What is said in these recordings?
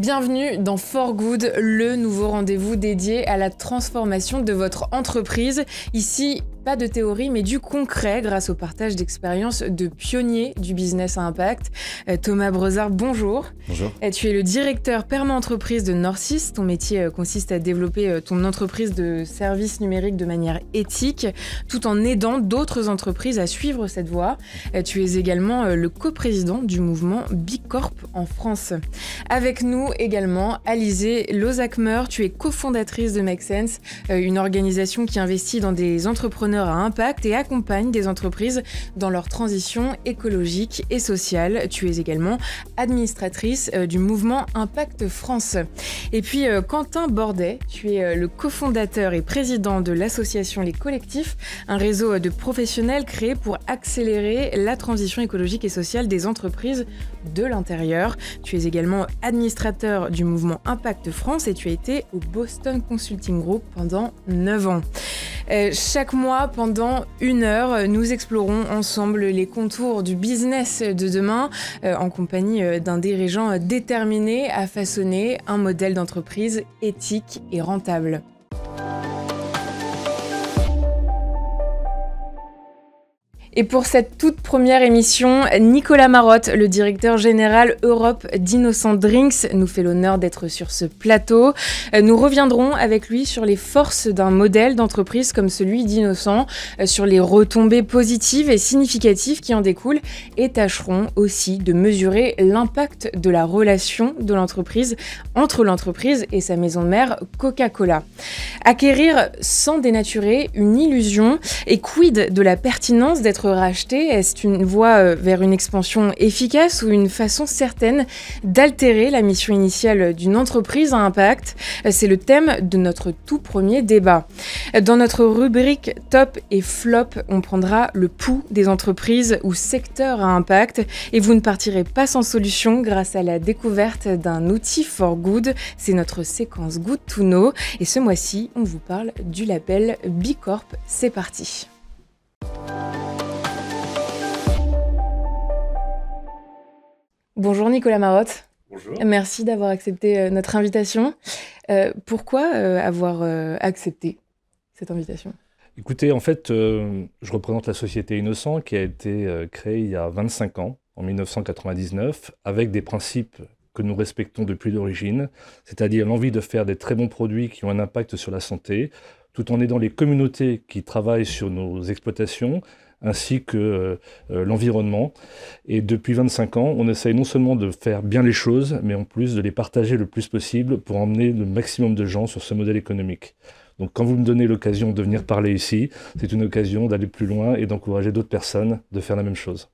Bienvenue dans For Good, le nouveau rendez-vous dédié à la transformation de votre entreprise. Ici, pas de théorie, mais du concret grâce au partage d'expériences de pionniers du business à impact. Euh, Thomas Brezard, bonjour. Bonjour. Euh, tu es le directeur permanent entreprise de Norcis. Ton métier euh, consiste à développer ton entreprise de services numériques de manière éthique, tout en aidant d'autres entreprises à suivre cette voie. Tu es également le coprésident du mouvement Bicorp en France. Avec nous également, Alizé Lozakmer. Tu es cofondatrice de Make Sense, une organisation qui investit dans des entrepreneurs à impact et accompagne des entreprises dans leur transition écologique et sociale. Tu es également administratrice euh, du mouvement Impact France. Et puis euh, Quentin Bordet, tu es euh, le cofondateur et président de l'association Les Collectifs, un réseau de professionnels créé pour accélérer la transition écologique et sociale des entreprises de l'intérieur. Tu es également administrateur du mouvement Impact France et tu as été au Boston Consulting Group pendant 9 ans. chaque mois, pendant une heure, nous explorons ensemble les contours du business de demain euh, en compagnie euh, d'un dirigeant déterminé à façonner un modèle d'entreprise éthique et rentable. Et pour cette toute première émission, Nicolas Marotte, le directeur général Europe d'Innocent Drinks, nous fait l'honneur d'être sur ce plateau. Euh, nous reviendrons avec lui sur les forces d'un modèle d'entreprise comme celui d'Innocent, euh, sur les retombées positives et significatives qui en découlent et tâcherons aussi de mesurer l'impact de la relation de l'entreprise entre l'entreprise et sa maison de mère Coca-Cola. Acquérir sans dénaturer une illusion et quid de la pertinence d'être racheter racheté Est-ce une voie euh, vers une expansion efficace ou une façon certaine d'altérer la mission initiale d'une entreprise à impact euh, C'est le thème de notre tout premier débat. Dans notre rubrique top et flop, on prendra le pouls des entreprises ou secteurs à impact et vous ne partirez pas sans solution grâce à la découverte d'un outil for good. C'est notre séquence Good to Know et ce mois-ci, on vous parle du label Bicorp. C'est parti. Bonjour Nicolas Marotte. Bonjour. Merci d'avoir accepté euh, notre invitation. Euh, pourquoi euh, avoir accepté cette invitation Écoutez, en fait, je représente la Société Innocent qui a été créée il y a 25 ans, en 1999, avec des principes que nous respectons depuis l'origine, c'est-à-dire l'envie de faire des très bons produits qui ont un impact sur la santé, tout en aidant les communautés qui travaillent sur nos exploitations ainsi que euh, euh, l'environnement. Et depuis 25 ans, on essaye non seulement de faire bien les choses, mais en plus de les partager le plus possible pour emmener le maximum de gens sur ce modèle économique. Donc quand vous me donnez l'occasion de venir parler ici, c'est une occasion d'aller plus loin et d'encourager d'autres personnes de faire la même chose.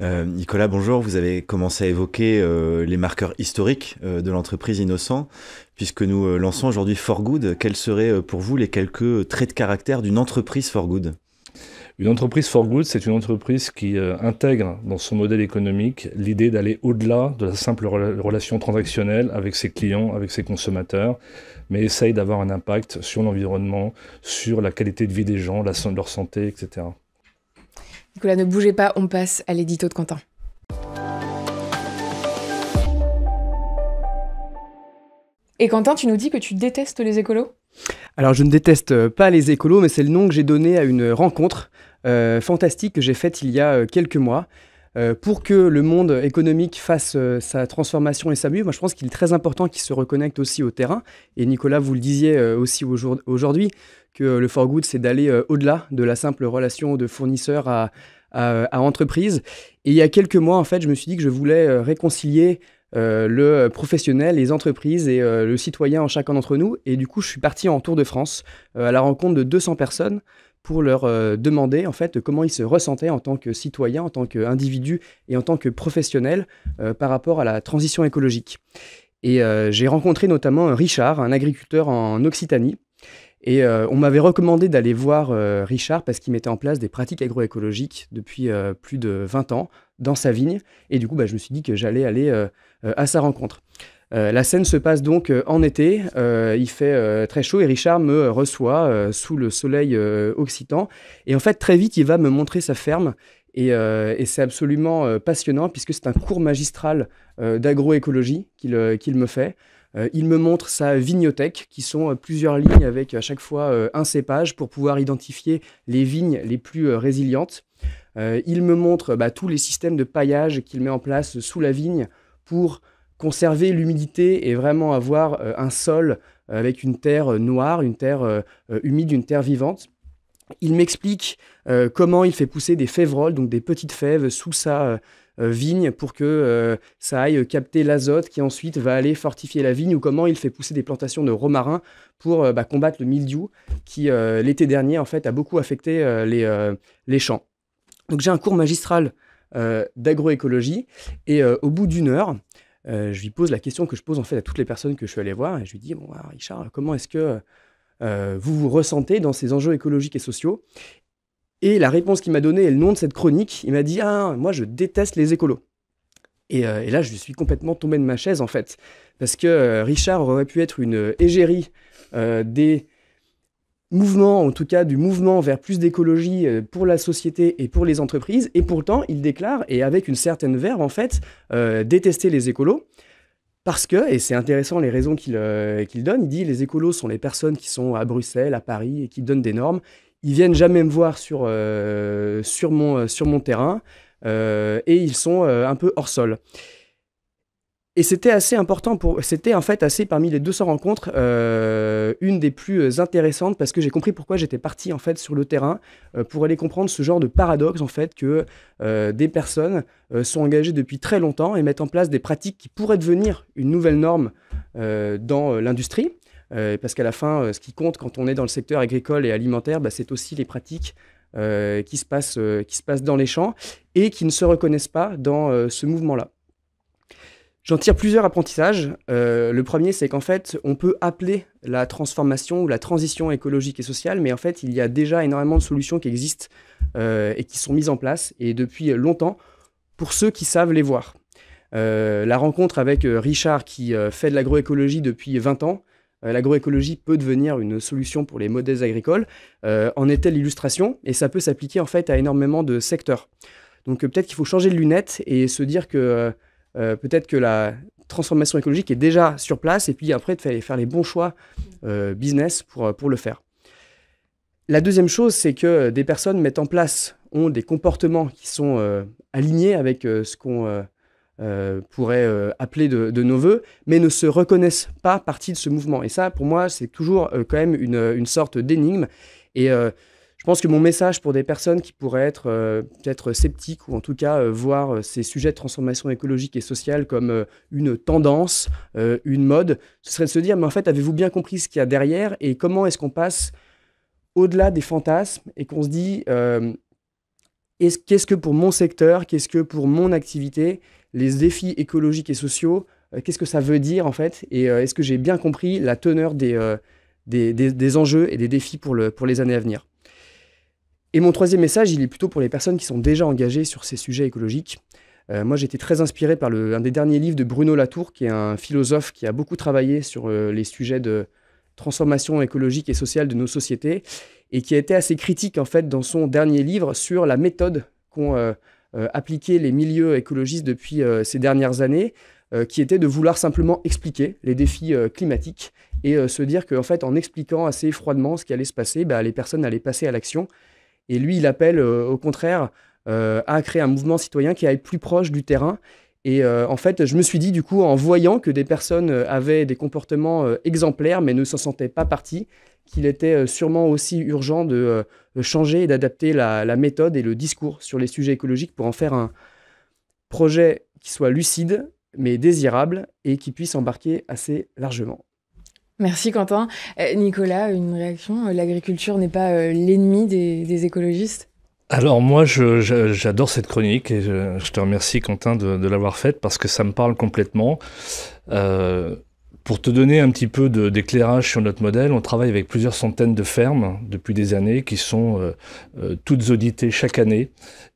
Euh, Nicolas, bonjour. Vous avez commencé à évoquer les marqueurs historiques de l'entreprise Innocent. Puisque nous lançons aujourd'hui For Good, quels seraient pour vous les quelques traits de caractère d'une entreprise For Good une entreprise for good, c'est une entreprise qui euh, intègre dans son modèle économique l'idée d'aller au-delà de la simple relation transactionnelle avec ses clients, avec ses consommateurs, mais essaye d'avoir un impact sur l'environnement, sur la qualité de vie des gens, la, leur santé, etc. Nicolas, ne bougez pas, on passe à l'édito de Quentin. Et Quentin, tu nous dis que tu détestes les écolos alors je ne déteste euh, pas les écolos, mais c'est le nom que j'ai donné à une rencontre euh, fantastique que j'ai faite il y a euh, quelques mois. pour que le monde économique fasse sa transformation et sa mue, moi je pense qu'il est très important qu'il se reconnecte aussi au terrain. Et Nicolas, vous le disiez aussi aujourd'hui, que le for good, c'est d'aller au-delà de la simple relation de fournisseur à, entreprise. Et il y a quelques mois, en fait, je me suis dit que je voulais réconcilier euh, le professionnel, les entreprises et euh, le citoyen en chacun d'entre nous. Et du coup, je suis parti en Tour de France euh, à la rencontre de 200 personnes pour leur demander en fait comment ils se ressentaient en tant que citoyen, en tant qu'individus et en tant que professionnel par rapport à la transition écologique. Et j'ai rencontré notamment Richard, un agriculteur en Occitanie, et euh, on m'avait recommandé d'aller voir euh, Richard parce qu'il mettait en place des pratiques agroécologiques depuis euh, plus de 20 ans dans sa vigne. Et du coup, bah, je me suis dit que j'allais aller à sa rencontre. la scène se passe donc en été, il fait très chaud et Richard me reçoit sous le soleil occitan. Et en fait, très vite, il va me montrer sa ferme et, c'est absolument passionnant puisque c'est un cours magistral d'agroécologie qu'il me fait. Euh, il me montre sa vignothèque, qui sont euh, plusieurs lignes avec à chaque fois euh, un cépage pour pouvoir identifier les vignes les plus résilientes. il me montre bah, tous les systèmes de paillage qu'il met en place sous la vigne pour conserver l'humidité et vraiment avoir un sol avec une terre noire, une terre humide, une terre vivante. Il m'explique comment il fait pousser des févroles, donc des petites fèves, sous sa, euh, vigne pour que euh, ça aille capter l'azote qui ensuite va aller fortifier la vigne ou comment il fait pousser des plantations de romarin pour euh, bah, combattre le mildiou qui l'été dernier en fait a beaucoup affecté les, les champs. Donc j'ai un cours magistral d'agroécologie et au bout d'une heure, je lui pose la question que je pose en fait à toutes les personnes que je suis allé voir et je lui dis bon Richard, comment est-ce que vous vous ressentez dans ces enjeux écologiques et sociaux et la réponse qu'il m'a donnée est le nom de cette chronique, il m'a dit Ah, moi je déteste les écolos. Euh, et, là, je suis complètement tombé de ma chaise en fait. Parce que euh, Richard aurait pu être une égérie euh, des mouvements, en tout cas du mouvement vers plus d'écologie pour la société et pour les entreprises. Et pourtant, il déclare, et avec une certaine verve en fait, détester les écolos. Parce que, et c'est intéressant les raisons qu'il donne, il dit les écolos sont les personnes qui sont à Bruxelles, à Paris et qui donnent des normes. Ils viennent jamais me voir sur, euh, sur, mon, euh, sur mon terrain euh, et ils sont un peu hors sol. Et c'était assez important pour. C'était en fait assez parmi les 200 rencontres, une des plus intéressantes parce que j'ai compris pourquoi j'étais parti en fait sur le terrain pour aller comprendre ce genre de paradoxe en fait que des personnes sont engagées depuis très longtemps et mettent en place des pratiques qui pourraient devenir une nouvelle norme dans l'industrie euh, parce qu'à la fin, euh, ce qui compte quand on est dans le secteur agricole et alimentaire, bah, c'est aussi les pratiques euh, qui, se passent, qui se passent dans les champs et qui ne se reconnaissent pas dans ce mouvement-là. J'en tire plusieurs apprentissages. le premier, c'est qu'en fait, on peut appeler la transformation ou la transition écologique et sociale, mais en fait, il y a déjà énormément de solutions qui existent et qui sont mises en place, et depuis longtemps, pour ceux qui savent les voir. la rencontre avec Richard, qui fait de l'agroécologie depuis 20 ans, euh, l'agroécologie peut devenir une solution pour les modèles agricoles euh, en était l'illustration et ça peut s'appliquer en fait à énormément de secteurs. Donc euh, peut-être qu'il faut changer de lunettes et se dire que peut-être que la transformation écologique est déjà sur place et puis après fallait faire les bons choix business pour, pour le faire. La deuxième chose, c'est que des personnes mettent en place, ont des comportements qui sont alignés avec ce qu'on euh, pourraient euh, appeler de, nos voeux, mais ne se reconnaissent pas partie de ce mouvement. Et ça, pour moi, c'est toujours euh, quand même une, sorte d'énigme. Et je pense que mon message pour des personnes qui pourraient être peut-être sceptiques ou en tout cas voir ces sujets de transformation écologique et sociale comme une tendance, une mode, ce serait de se dire, mais en fait, avez-vous bien compris ce qu'il y a derrière et comment est-ce qu'on passe au-delà des fantasmes et qu'on se dit qu'est-ce que pour mon secteur, qu'est-ce que pour mon activité, les défis écologiques et sociaux, euh, qu'est-ce que ça veut dire en fait, et euh, est-ce que j'ai bien compris la teneur euh, des, des, enjeux et des défis pour, le, pour les années à venir. Et mon troisième message, il est plutôt pour les personnes qui sont déjà engagées sur ces sujets écologiques. moi, j'étais très inspiré par le, un des derniers livres de Bruno Latour, qui est un philosophe qui a beaucoup travaillé sur les sujets de transformation écologique et sociale de nos sociétés, et qui a été assez critique, en fait, dans son dernier livre sur la méthode qu'on... Euh, appliquer les milieux écologistes depuis euh, ces dernières années, euh, qui était de vouloir simplement expliquer les défis climatiques et se dire qu'en fait, en expliquant assez froidement ce qui allait se passer, bah, les personnes allaient passer à l'action. Et lui, il appelle au contraire à créer un mouvement citoyen qui aille plus proche du terrain et en fait, je me suis dit, du coup, en voyant que des personnes avaient des comportements exemplaires, mais ne s'en sentaient pas parties, qu'il était sûrement aussi urgent de, euh, changer et d'adapter la, méthode et le discours sur les sujets écologiques pour en faire un projet qui soit lucide, mais désirable et qui puisse embarquer assez largement. Merci Quentin. Euh, Nicolas, une réaction euh, L'agriculture n'est pas l'ennemi des, écologistes alors moi, j'adore cette chronique et je, te remercie Quentin de, l'avoir faite parce que ça me parle complètement. Pour te donner un petit peu d'éclairage sur notre modèle, on travaille avec plusieurs centaines de fermes depuis des années qui sont euh, euh, toutes auditées chaque année.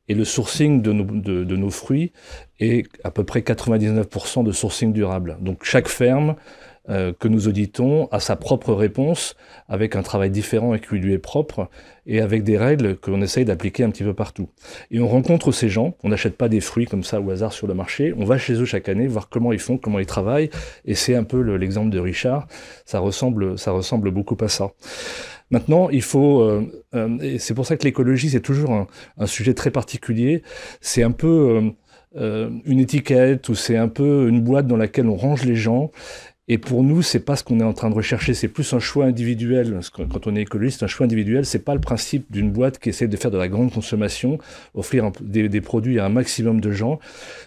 Et le sourcing de de nos fruits est à peu près 99% de sourcing durable. Donc chaque ferme euh, que nous auditons à sa propre réponse, avec un travail différent et qui lui est propre, et avec des règles qu'on essaye d'appliquer un petit peu partout. Et on rencontre ces gens, on n'achète pas des fruits comme ça au hasard sur le marché, on va chez eux chaque année voir comment ils font, comment ils travaillent, et c'est un peu l'exemple de Richard, ça ressemble, ça ressemble beaucoup à ça. Maintenant, il faut, euh, euh, et c'est pour ça que l'écologie, c'est toujours un, un, sujet très particulier, c'est un peu... une étiquette ou c'est un peu une boîte dans laquelle on range les gens et pour nous, c'est pas ce qu'on est en train de rechercher, c'est plus un choix individuel. quand on est écologiste, un choix individuel, c'est pas le principe d'une boîte qui essaie de faire de la grande consommation, offrir des, produits à un maximum de gens.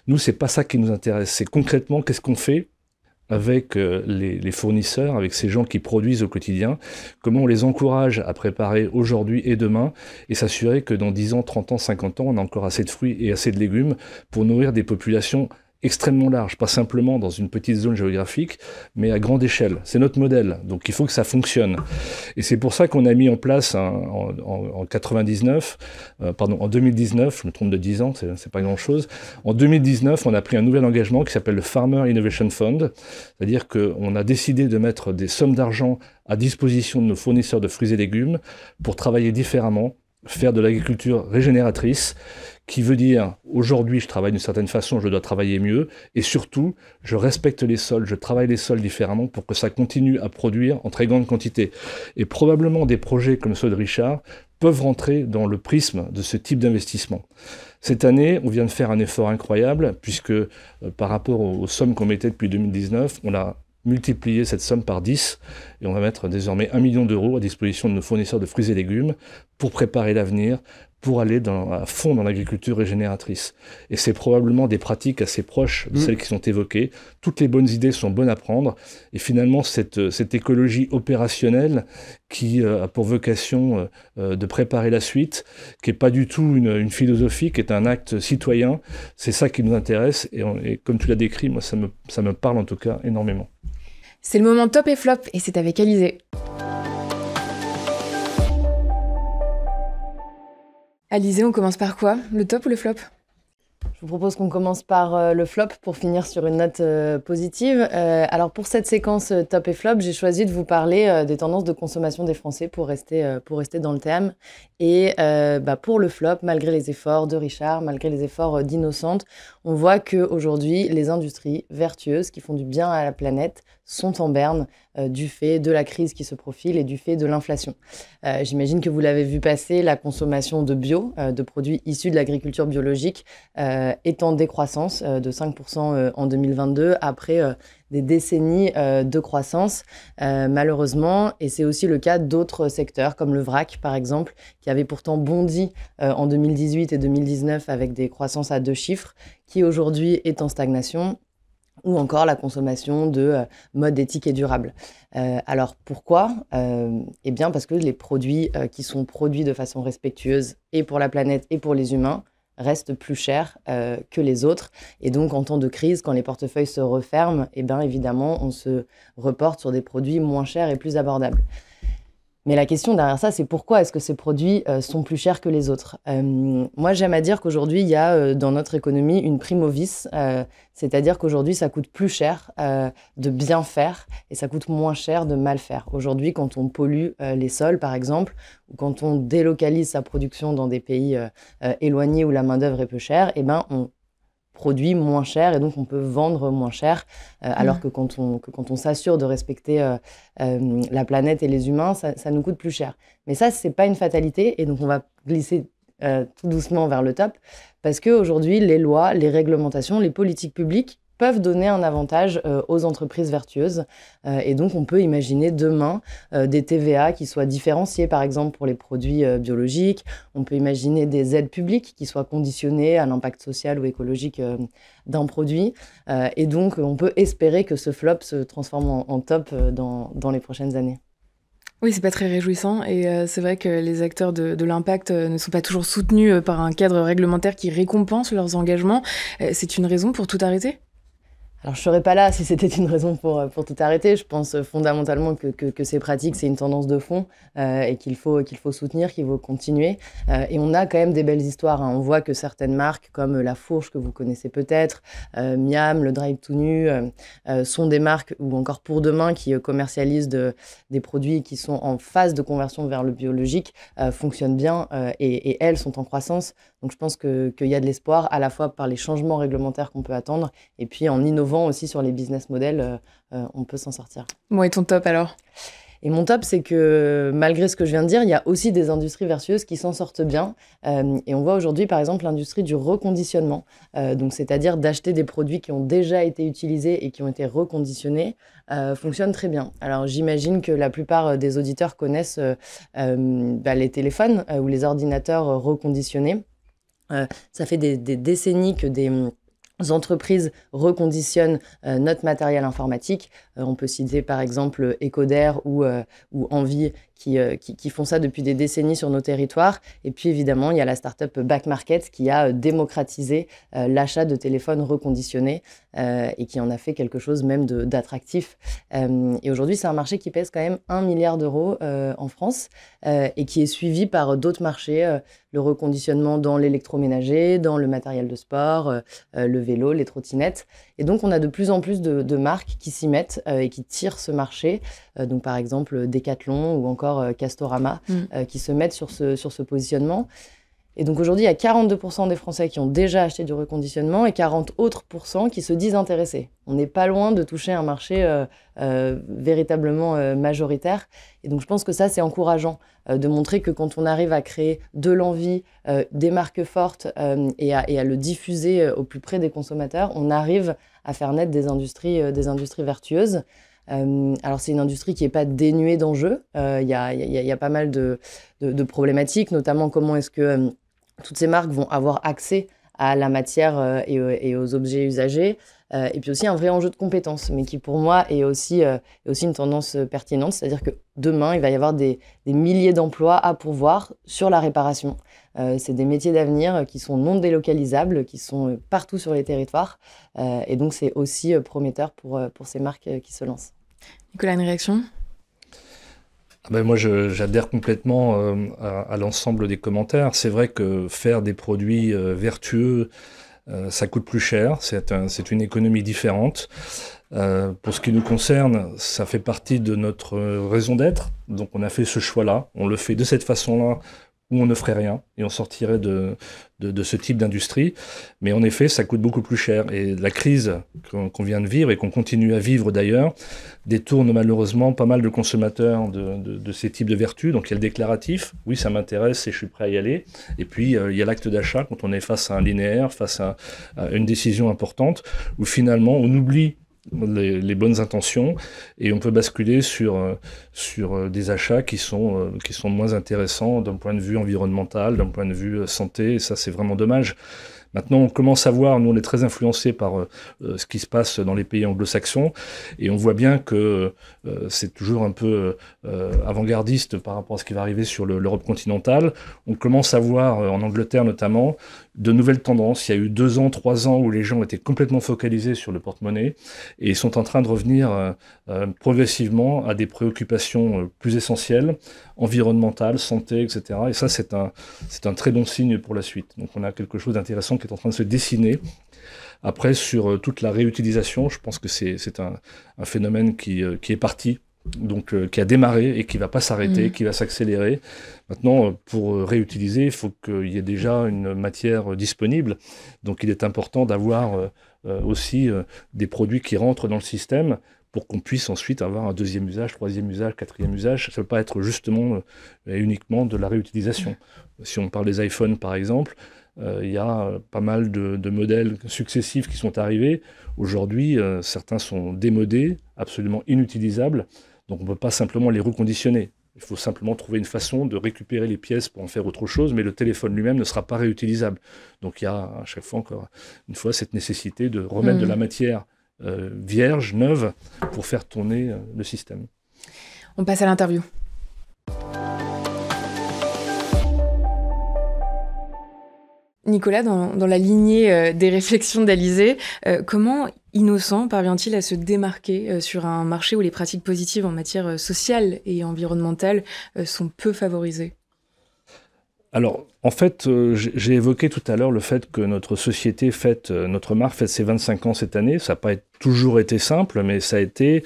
Nous, c'est pas ça qui nous intéresse. C'est concrètement qu'est-ce qu'on fait avec euh, les, les, fournisseurs, avec ces gens qui produisent au quotidien, comment on les encourage à préparer aujourd'hui et demain et s'assurer que dans 10 ans, 30 ans, 50 ans, on a encore assez de fruits et assez de légumes pour nourrir des populations extrêmement large, pas simplement dans une petite zone géographique, mais à grande échelle. C'est notre modèle, donc il faut que ça fonctionne. Et c'est pour ça qu'on a mis en place hein, en, 99, euh, pardon, en 2019, je me trompe de 10 ans, c'est pas grand-chose. En 2019, on a pris un nouvel engagement qui s'appelle le Farmer Innovation Fund, c'est-à-dire qu'on a décidé de mettre des sommes d'argent à disposition de nos fournisseurs de fruits et légumes pour travailler différemment, faire de l'agriculture régénératrice qui veut dire aujourd'hui je travaille d'une certaine façon, je dois travailler mieux, et surtout je respecte les sols, je travaille les sols différemment pour que ça continue à produire en très grande quantité. Et probablement des projets comme ceux de Richard peuvent rentrer dans le prisme de ce type d'investissement. Cette année, on vient de faire un effort incroyable, puisque euh, par rapport aux, sommes qu'on mettait depuis 2019, on a multiplié cette somme par 10 et on va mettre désormais 1 million d'euros à disposition de nos fournisseurs de fruits et légumes pour préparer l'avenir, pour aller dans, à fond dans l'agriculture régénératrice. Et c'est probablement des pratiques assez proches de mm. celles qui sont évoquées. Toutes les bonnes idées sont bonnes à prendre. Et finalement, cette, euh, écologie opérationnelle qui euh, a pour vocation euh, de préparer la suite, qui n'est pas du tout une, philosophie, qui est un acte citoyen, c'est ça qui nous intéresse. Et, comme tu l'as décrit, moi, ça me, ça me parle en tout cas énormément. C'est le moment top et flop, et c'est avec Alizé. Alizé, on commence par quoi Le top ou le flop je vous propose qu'on commence par euh, le flop pour finir sur une note euh, positive. Euh, alors pour cette séquence top et flop, j'ai choisi de vous parler des tendances de consommation des Français pour rester, pour rester dans le thème. Et bah, pour le flop, malgré les efforts de Richard, malgré les efforts d'Innocente, on voit qu'aujourd'hui, les industries vertueuses qui font du bien à la planète sont en berne du fait de la crise qui se profile et du fait de l'inflation. J'imagine que vous l'avez vu passer, la consommation de bio, de produits issus de l'agriculture biologique, euh, est en décroissance euh, de 5% euh, en 2022 après des décennies de croissance, malheureusement. Et c'est aussi le cas d'autres secteurs, comme le VRAC, par exemple, qui avait pourtant bondi en 2018 et 2019 avec des croissances à deux chiffres, qui aujourd'hui est en stagnation ou encore la consommation de mode éthique et durable. alors pourquoi Eh bien parce que les produits qui sont produits de façon respectueuse et pour la planète et pour les humains restent plus chers euh, que les autres. Et donc, en temps de crise, quand les portefeuilles se referment, eh bien évidemment, on se reporte sur des produits moins chers et plus abordables. Mais la question derrière ça, c'est pourquoi est-ce que ces produits euh, sont plus chers que les autres euh, Moi, j'aime à dire qu'aujourd'hui, il y a euh, dans notre économie une prime au vice, c'est-à-dire qu'aujourd'hui, ça coûte plus cher de bien faire et ça coûte moins cher de mal faire. Aujourd'hui, quand on pollue les sols, par exemple, ou quand on délocalise sa production dans des pays éloignés où la main-d'œuvre est peu chère, eh ben, on produits moins cher et donc on peut vendre moins cher. Euh, mmh. Alors que quand on, quand on s'assure de respecter euh, euh, la planète et les humains, ça, ça, nous coûte plus cher. Mais ça, c'est pas une fatalité et donc on va glisser tout doucement vers le top parce qu'aujourd'hui, les lois, les réglementations, les politiques publiques peuvent donner un avantage euh, aux entreprises vertueuses. Euh, et donc, on peut imaginer demain euh, des TVA qui soient différenciés, par exemple, pour les produits biologiques. On peut imaginer des aides publiques qui soient conditionnées à l'impact social ou écologique d'un produit. et donc, on peut espérer que ce flop se transforme en, top dans, dans les prochaines années. Oui, c'est pas très réjouissant et c'est vrai que les acteurs de, l'impact ne sont pas toujours soutenus par un cadre réglementaire qui récompense leurs engagements. c'est une raison pour tout arrêter alors je serais pas là si c'était une raison pour, euh, pour tout arrêter. Je pense euh, fondamentalement que, que, que ces pratiques, c'est une tendance de fond euh, et qu'il faut, qu'il faut soutenir, qu'il faut continuer. et on a quand même des belles histoires. Hein. On voit que certaines marques comme La Fourche, que vous connaissez peut-être, Miam, le Drive tout nu, sont des marques, ou encore Pour Demain, qui commercialisent des produits qui sont en phase de conversion vers le biologique, fonctionnent bien et, elles sont en croissance. Donc je pense qu'il y a de l'espoir à la fois par les changements réglementaires qu'on peut attendre et puis en innovant aussi sur les business models, euh, euh, on peut s'en sortir. Bon, et ton top alors et mon top, c'est que malgré ce que je viens de dire, il y a aussi des industries vertueuses qui s'en sortent bien. Euh, et on voit aujourd'hui, par exemple, l'industrie du reconditionnement. donc, c'est-à-dire d'acheter des produits qui ont déjà été utilisés et qui ont été reconditionnés, euh, fonctionne très bien. Alors, j'imagine que la plupart des auditeurs connaissent bah, les téléphones ou les ordinateurs reconditionnés. ça fait des décennies que des entreprises reconditionnent euh, notre matériel informatique. Euh, on peut citer par exemple Ecoder ou euh, Envie euh, qui, font ça depuis des décennies sur nos territoires. Et puis évidemment, il y a la startup Back Market qui a euh, démocratisé euh, l'achat de téléphones reconditionnés et qui en a fait quelque chose même d'attractif. et aujourd'hui, c'est un marché qui pèse quand même 1 milliard d'euros en France et qui est suivi par d'autres marchés, le reconditionnement dans l'électroménager, dans le matériel de sport, le vélo, les trottinettes. Et donc, on a de plus en plus de, de marques qui s'y mettent et qui tirent ce marché. donc, par exemple, Decathlon ou encore euh, Castorama, mm. euh, qui se mettent sur ce, sur ce positionnement. Et donc aujourd'hui, il y a 42% des Français qui ont déjà acheté du reconditionnement et 40 autres qui se disent intéressés. On n'est pas loin de toucher un marché euh, véritablement majoritaire. Et donc je pense que ça, c'est encourageant de montrer que quand on arrive à créer de l'envie, des marques fortes et à, et, à, le diffuser au plus près des consommateurs, on arrive à faire naître des industries, des industries vertueuses. Euh, alors c'est une industrie qui n'est pas dénuée d'enjeux. Il euh, y, a, pas mal de, problématiques, notamment comment est-ce que euh, toutes ces marques vont avoir accès à la matière et, aux objets usagés. et puis aussi un vrai enjeu de compétences, mais qui pour moi est aussi, aussi une tendance pertinente, c'est-à-dire que demain, il va y avoir des, milliers d'emplois à pourvoir sur la réparation. c'est des métiers d'avenir qui sont non délocalisables, qui sont partout sur les territoires. et donc, c'est aussi prometteur pour, pour ces marques qui se lancent. Nicolas, une réaction ah ben moi, j'adhère complètement euh, à, l'ensemble des commentaires. C'est vrai que faire des produits euh, vertueux, euh, ça coûte plus cher. C'est une économie différente. pour ce qui nous concerne, ça fait partie de notre raison d'être. Donc, on a fait ce choix-là. On le fait de cette façon-là où on ne ferait rien et on sortirait de, de, ce type d'industrie. Mais en effet, ça coûte beaucoup plus cher. Et la crise qu'on vient de vivre et qu'on continue à vivre d'ailleurs détourne malheureusement pas mal de consommateurs de, ces types de vertus. Donc il y a le déclaratif, oui ça m'intéresse et je suis prêt à y aller. Et puis euh, il y a l'acte d'achat quand on est face à un linéaire, face à, à une décision importante, où finalement on oublie les, bonnes intentions et on peut basculer sur, euh, sur euh, des achats qui sont, euh, qui sont moins intéressants d'un point de vue environnemental, d'un point de vue santé, et ça c'est vraiment dommage. Maintenant, on commence à voir, nous on est très influencé par ce qui se passe dans les pays anglo-saxons, et on voit bien que c'est toujours un peu avant-gardiste par rapport à ce qui va arriver sur l'Europe continentale. On commence à voir en Angleterre notamment de nouvelles tendances. Il y a eu deux ans, trois ans où les gens étaient complètement focalisés sur le porte-monnaie et sont en train de revenir euh, euh, progressivement à des préoccupations euh, plus essentielles, environnementales, santé, etc. Et ça, c'est un, c'est un très bon signe pour la suite. Donc on a quelque chose d'intéressant qui est en train de se dessiner. Après, sur toute la réutilisation, je pense que c'est, c'est un, un, phénomène qui, qui est parti donc euh, qui a démarré et qui va pas s'arrêter, mm. qui va s'accélérer. Maintenant, euh, pour euh, réutiliser, il faut qu'il y ait déjà une matière disponible. Donc, il est important d'avoir aussi des produits qui rentrent dans le système pour qu'on puisse ensuite avoir un deuxième usage, troisième usage, quatrième usage. Ça ne peut pas être justement et uniquement de la réutilisation. Si on parle des iPhones, par exemple, il y a pas mal de, modèles successifs qui sont arrivés. Aujourd'hui, certains sont démodés, absolument inutilisables. Donc on ne peut pas simplement les reconditionner. Il faut simplement trouver une façon de récupérer les pièces pour en faire autre chose, mais le téléphone lui-même ne sera pas réutilisable. Donc il y a à chaque fois encore une fois cette nécessité de remettre de la hmm. matière euh, vierge, neuve, pour faire tourner euh, le système. On passe à l'interview. Nicolas, dans, la lignée euh, des réflexions d'Alizé, euh, comment Innocent parvient-il à se démarquer euh, sur un marché où les pratiques positives en matière sociale et environnementale sont peu favorisées alors, en fait, j'ai évoqué tout à l'heure le fait que notre société fête, notre marque fête ses 25 ans cette année. Ça n'a pas toujours été simple, mais ça a été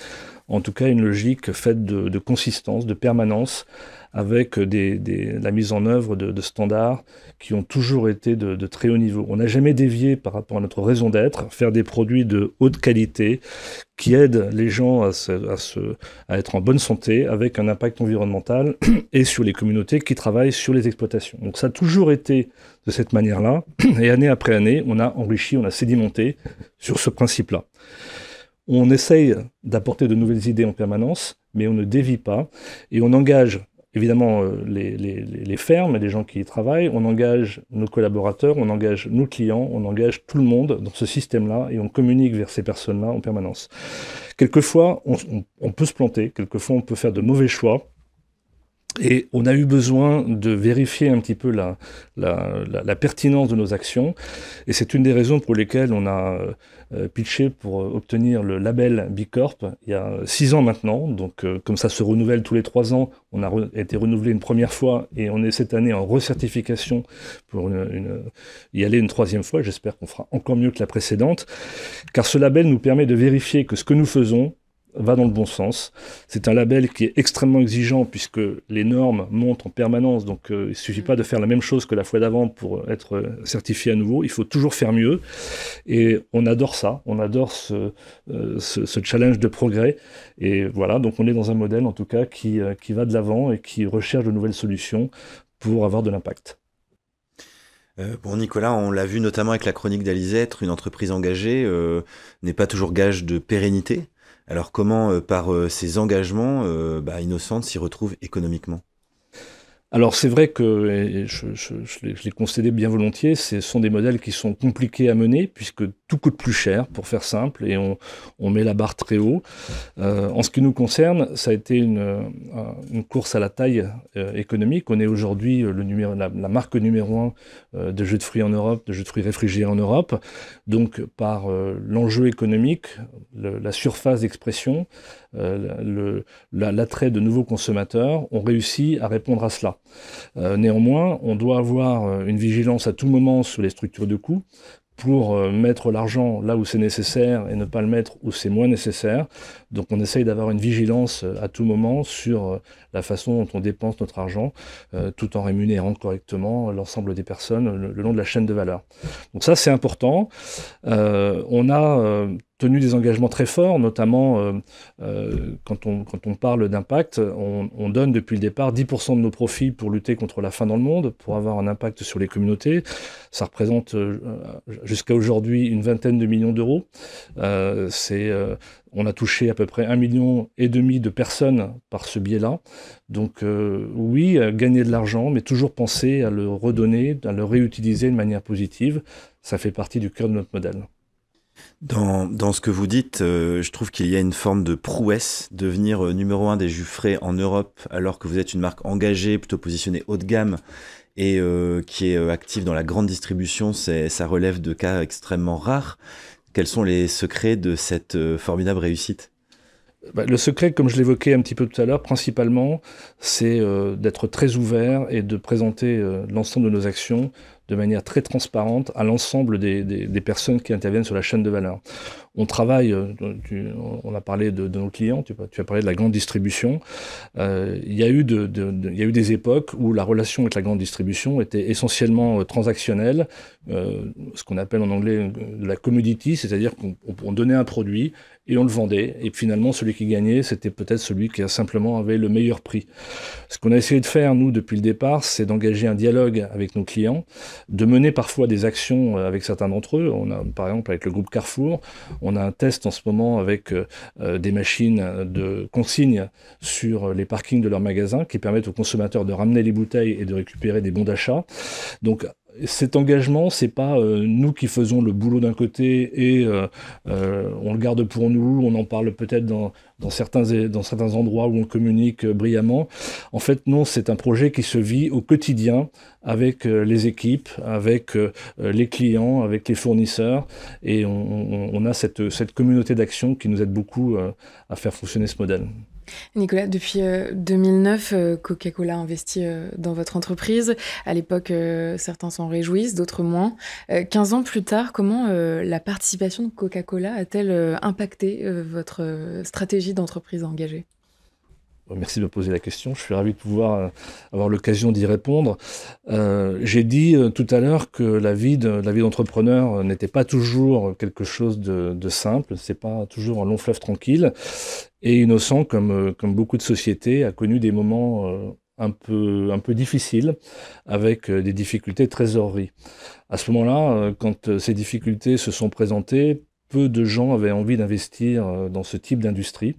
en tout cas une logique faite de consistance, de permanence, avec la mise en œuvre de, standards qui ont toujours été de, très haut niveau. On n'a jamais dévié par rapport à notre raison d'être, faire des produits de haute qualité qui aident les gens à être en bonne santé avec un impact environnemental et sur les communautés qui travaillent sur les exploitations. Donc ça a toujours été de cette manière-là et année après année, on a enrichi, on a sédimenté sur ce principe-là. On essaye d'apporter de nouvelles idées en permanence, mais on ne dévie pas et on engage évidemment euh, les, fermes et les gens qui y travaillent, on engage nos collaborateurs, on engage nos clients, on engage tout le monde dans ce système-là et on communique vers ces personnes-là en permanence. Quelquefois, on peut se planter, quelquefois on peut faire de mauvais choix, et on a eu besoin de vérifier un petit peu la, pertinence de nos actions. Et c'est une des raisons pour lesquelles on a euh, euh, pitché pour euh, obtenir le label Bicorp il y a six ans maintenant. Donc comme ça se renouvelle tous les trois ans, on a été renouvelé une première fois et on est cette année en recertification pour y aller une troisième fois. J'espère qu'on fera encore mieux que la précédente. Car ce label nous permet de vérifier que ce que nous faisons va dans le bon sens. C'est un label qui est extrêmement exigeant puisque les normes montent en permanence, donc euh, il ne suffit mm. pas de faire la même chose que la fois d'avant pour être euh, certifié à nouveau, il faut toujours faire mieux. Et on adore ça, on adore euh, ce, challenge de progrès. Et voilà, donc on est dans un modèle en tout cas qui, va de l'avant et qui recherche de nouvelles solutions pour avoir de l'impact. Bon, Nicolas, on l'a vu notamment avec la chronique d'Alizé, être une entreprise engagée n'est pas toujours gage de pérennité. Alors comment, euh, par euh, ces engagements, euh, bah, Innocente s'y retrouve économiquement alors c'est vrai que je, je, les concédé bien volontiers, ce sont des modèles qui sont compliqués à mener puisque tout coûte plus cher, pour faire simple, et on, met la barre très haut. Euh, en ce qui nous concerne, ça a été une, euh, course à la taille euh, économique. On est aujourd'hui la, la, marque numéro un de jeux de fruits en Europe, de jeux de fruits réfrigérés en Europe. Donc, par l'enjeu économique, la surface d'expression, l'attrait de nouveaux consommateurs, on réussit à répondre à cela. néanmoins, on doit avoir une vigilance à tout moment sur les structures de coûts, pour euh, mettre l'argent là où c'est nécessaire et ne pas le mettre où c'est moins nécessaire. Donc on essaye d'avoir une vigilance euh, à tout moment sur euh, la façon dont on dépense notre argent, euh, tout en rémunérant correctement l'ensemble des personnes le, long de la chaîne de valeur. Donc ça, c'est important. Euh, on a euh, tenu des engagements très forts, notamment quand, on, quand on parle d'impact, on, donne depuis le départ 10% de nos profits pour lutter contre la faim dans le monde, pour avoir un impact sur les communautés. Ça représente jusqu'à aujourd'hui une vingtaine de millions d'euros. c'est on a touché à peu près un million et demi de personnes par ce biais-là. Donc euh, oui, euh, gagner de l'argent, mais toujours penser à le redonner, à le réutiliser de manière positive. Ça fait partie du cœur de notre modèle. Dans, ce que vous dites, euh, je trouve qu'il y a une forme de prouesse devenir numéro un des jus frais en Europe alors que vous êtes une marque engagée, plutôt positionnée haut de gamme et qui est active dans la grande distribution. ça relève de cas extrêmement rares. Quels sont les secrets de cette euh, formidable réussite bah, le secret, comme je l'évoquais un petit peu tout à l'heure, principalement, c'est euh, d'être très ouvert et de présenter euh, l'ensemble de nos actions de manière très transparente à l'ensemble des, personnes qui interviennent sur la chaîne de valeur. On travaille, euh, on a parlé de, nos clients, tu, as parlé de la grande distribution. Euh, il, y a eu des époques où la relation avec la grande distribution était essentiellement euh, transactionnelle, ce qu'on appelle en anglais la commodity, c'est-à-dire qu'on donnait un produit et on le vendait. Et finalement, celui qui gagnait, c'était peut-être celui qui a simplement avait le meilleur prix. Ce qu'on a essayé de faire, nous, depuis le départ, c'est d'engager un dialogue avec nos clients, de mener parfois des actions euh, avec certains d'entre eux. On a, par exemple, avec le groupe Carrefour, on a un test en ce moment avec euh, euh, des machines de consigne sur les parkings de leurs magasins qui permettent aux consommateurs de ramener les bouteilles et de récupérer des bons d'achat. Donc, cet engagement, c'est pas euh, nous qui faisons le boulot d'un côté et euh, euh, on le garde pour nous, on en parle peut-être dans, certains, endroits où on communique brillamment. En fait, non, c'est un projet qui se vit au quotidien avec les équipes, avec les clients, avec les fournisseurs et on, a cette, cette communauté d'action qui nous aide beaucoup à faire fonctionner ce modèle. Nicolas, depuis 2009, euh, euh, Coca-Cola investit euh, dans votre entreprise. À l'époque, certains s'en réjouissent, d'autres moins. 15 ans plus tard, comment la participation de Coca-Cola a-t-elle impacté votre stratégie d'entreprise engagée Merci de me poser la question. Je suis ravi de pouvoir euh, avoir l'occasion d'y répondre. Euh, j'ai dit euh, tout à l'heure que la vie de, d'entrepreneur n'était pas toujours quelque chose de, simple. simple. C'est pas toujours un long fleuve tranquille. Et Innocent, comme, beaucoup de sociétés, a connu des moments un peu, un peu difficiles avec des difficultés de trésorerie. À ce moment-là, quand ces difficultés se sont présentées, peu de gens avaient envie d'investir euh, dans ce type d'industrie.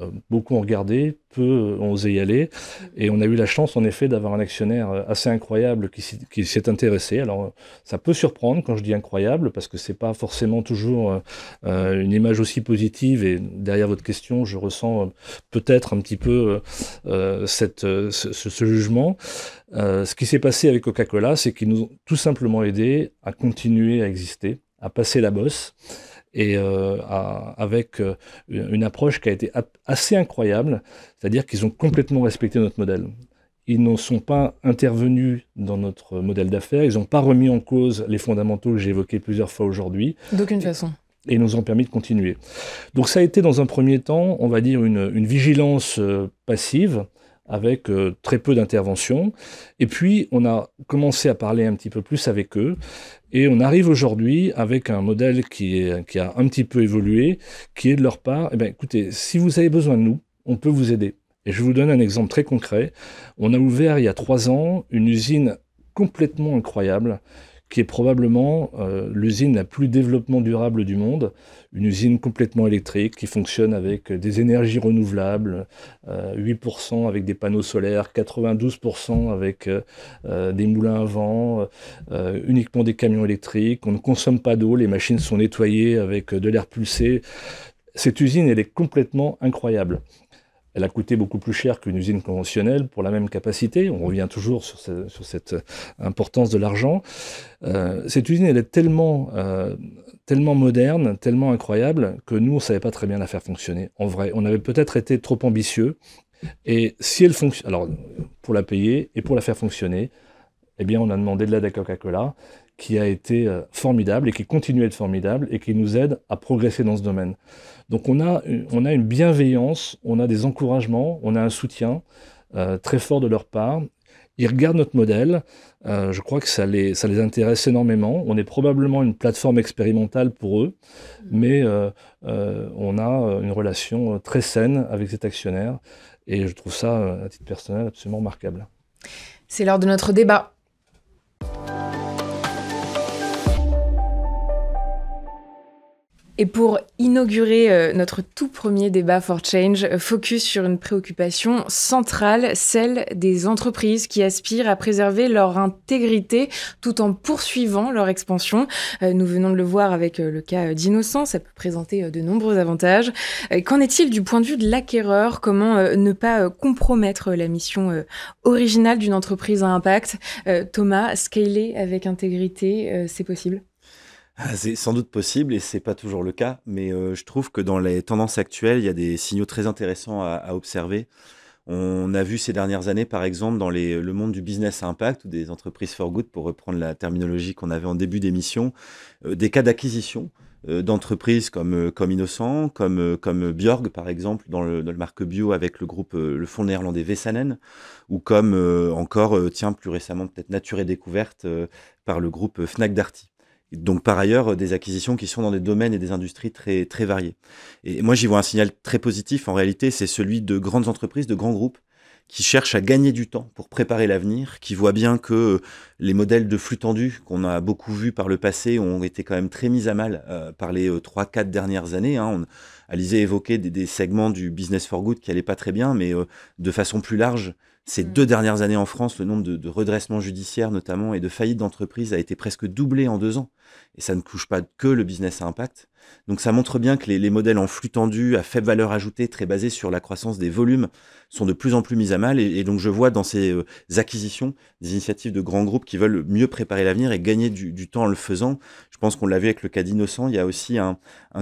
Euh, beaucoup ont regardé, peu ont osé y aller. Et on a eu la chance, en effet, d'avoir un actionnaire euh, assez incroyable qui s'est intéressé. Alors, ça peut surprendre quand je dis incroyable, parce que c'est pas forcément toujours une image aussi positive. Et derrière votre question, je ressens peut-être un petit peu ce, ce, jugement. ce qui s'est passé avec Coca-Cola, c'est qu'ils nous ont tout simplement aidés à continuer à exister, à passer la bosse et euh, avec euh, une approche qui a été assez incroyable, c'est-à-dire qu'ils ont complètement respecté notre modèle ils n'ont sont pas intervenus dans notre modèle d'affaires, ils n'ont pas remis en cause les fondamentaux que j'ai évoqués plusieurs fois aujourd'hui. D'aucune façon. Et nous ont permis de continuer. Donc ça a été dans un premier temps, on va dire, une vigilance euh, passive avec euh, très peu d'interventions, Et puis, on a commencé à parler un petit peu plus avec eux. Et on arrive aujourd'hui avec un modèle qui, est, qui, a un petit peu évolué, qui est de leur part, eh bien, écoutez, si vous avez besoin de nous, on peut vous aider. Et je vous donne un exemple très concret. On a ouvert il y a trois ans une usine complètement incroyable qui est probablement euh, l'usine la plus développement durable du monde, une usine complètement électrique qui fonctionne avec euh, des énergies renouvelables, 8% euh, avec des panneaux solaires, 92% avec des moulins à vent, uniquement des camions électriques, on ne consomme pas d'eau, les machines sont nettoyées avec de l'air pulsé. Cette usine, elle est complètement incroyable. Elle a coûté beaucoup plus cher qu'une usine conventionnelle pour la même capacité. On revient toujours sur, cette euh, importance de l'argent. Euh, cette usine, elle est tellement, euh, tellement moderne, tellement incroyable, que nous, on ne savait pas très bien la faire fonctionner. En vrai, on avait peut-être été trop ambitieux. Et si elle fonctionne, alors pour la payer et pour la faire fonctionner, eh bien, on a demandé de l'aide à Coca-Cola, qui a été euh, formidable et qui continue à être formidable et qui nous aide à progresser dans ce domaine. Donc on a, euh, on a une bienveillance, on a des encouragements, on a un soutien euh, très fort de leur part. Ils regardent notre modèle, je crois que ça les, ça les intéresse énormément. On est probablement une plateforme expérimentale pour eux, mm. mais on a une relation très saine avec cet actionnaire et je trouve ça, à titre personnel, absolument remarquable. C'est l'heure de notre débat. Et pour inaugurer euh, notre tout premier débat for change, euh, focus sur une préoccupation centrale, celle des entreprises qui aspirent à préserver leur intégrité tout en poursuivant leur expansion. Euh, nous venons de le voir avec le cas d'innocent, ça peut présenter de nombreux avantages. Qu'en est-il du point de vue de l'acquéreur Comment ne pas compromettre la mission originale d'une entreprise à impact Thomas, scaler avec intégrité, c'est possible ah, c'est sans doute possible et c'est pas toujours le cas, mais euh, je trouve que dans les tendances actuelles, il y a des signaux très intéressants à, observer. On a vu ces dernières années, par exemple, dans le monde du business impact ou des entreprises for good, pour reprendre la terminologie qu'on avait en début d'émission, euh, des cas d'acquisition euh, d'entreprises comme, comme Innocent, comme, comme par exemple, dans le, marque bio avec le groupe, le fonds néerlandais Vessanen, ou comme encore, tiens, plus récemment, peut-être Nature et Découverte par le groupe Fnac Darty donc par ailleurs, euh, des acquisitions qui sont dans des domaines et des industries très, très variés. Et moi, j'y vois un signal très positif. En réalité, c'est celui de grandes entreprises, de grands groupes qui cherchent à gagner du temps pour préparer l'avenir, qui voient bien que euh, les modèles de flux tendus qu'on a beaucoup vu par le passé ont été quand même très mis à mal euh, par les trois, quatre dernières années. Hein. On, Alizé évoquait des, segments du business for good qui n'allaient pas très bien, mais de façon plus large, ces mm. deux dernières années en France, le nombre de, redressements judiciaires notamment et de faillites d'entreprises a été presque doublé en deux ans. Et ça ne couche pas que le business à impact. Donc ça montre bien que les, modèles en flux tendu, à faible valeur ajoutée, très basés sur la croissance des volumes, sont de plus en plus mis à mal. Et, donc je vois dans ces euh, acquisitions des initiatives de grands groupes qui veulent mieux préparer l'avenir et gagner du, temps en le faisant. Je pense qu'on l'a vu avec le cas d'innocent, il y a aussi un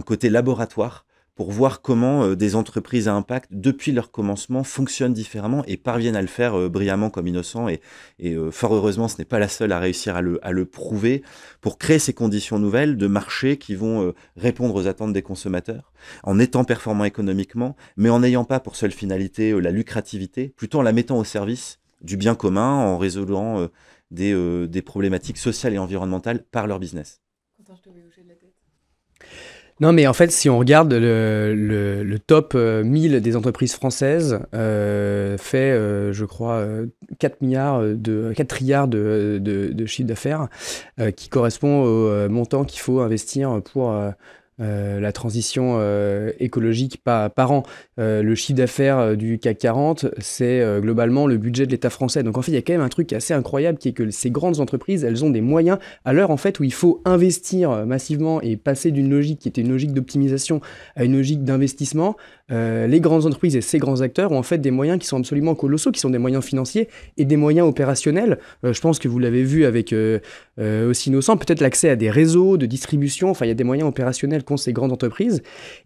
côté laboratoire pour voir comment euh, des entreprises à impact, depuis leur commencement, fonctionnent différemment et parviennent à le faire euh, brillamment comme innocent. Et, euh, fort heureusement, ce n'est pas la seule à réussir à le, prouver pour créer ces conditions nouvelles de marché qui vont répondre aux attentes des consommateurs, en étant performants économiquement, mais en n'ayant pas pour seule finalité la lucrativité, plutôt en la mettant au service du bien commun, en résolvant des problématiques sociales et environnementales par leur business. Non, mais en fait, si on regarde le, le, top 1000 euh, des entreprises françaises, euh, fait, euh, je crois, 4, milliards de, 4 de, de chiffre d'affaires, qui correspond au montant qu'il faut investir pour euh, la transition euh, écologique par, par an. Euh, le chiffre d'affaires du CAC 40, c'est globalement le budget de l'État français. Donc en fait, il y a quand même un truc assez incroyable qui est que ces grandes entreprises, elles ont des moyens à l'heure en fait où il faut investir massivement et passer d'une logique qui était une logique d'optimisation à une logique d'investissement. Euh, les grandes entreprises et ces grands acteurs ont en fait des moyens qui sont absolument colossaux, qui sont des moyens financiers et des moyens opérationnels. Euh, je pense que vous l'avez vu avec euh, aussi innocent, peut-être l'accès à des réseaux de distribution. Enfin, il y a des moyens opérationnels qu'ont ces grandes entreprises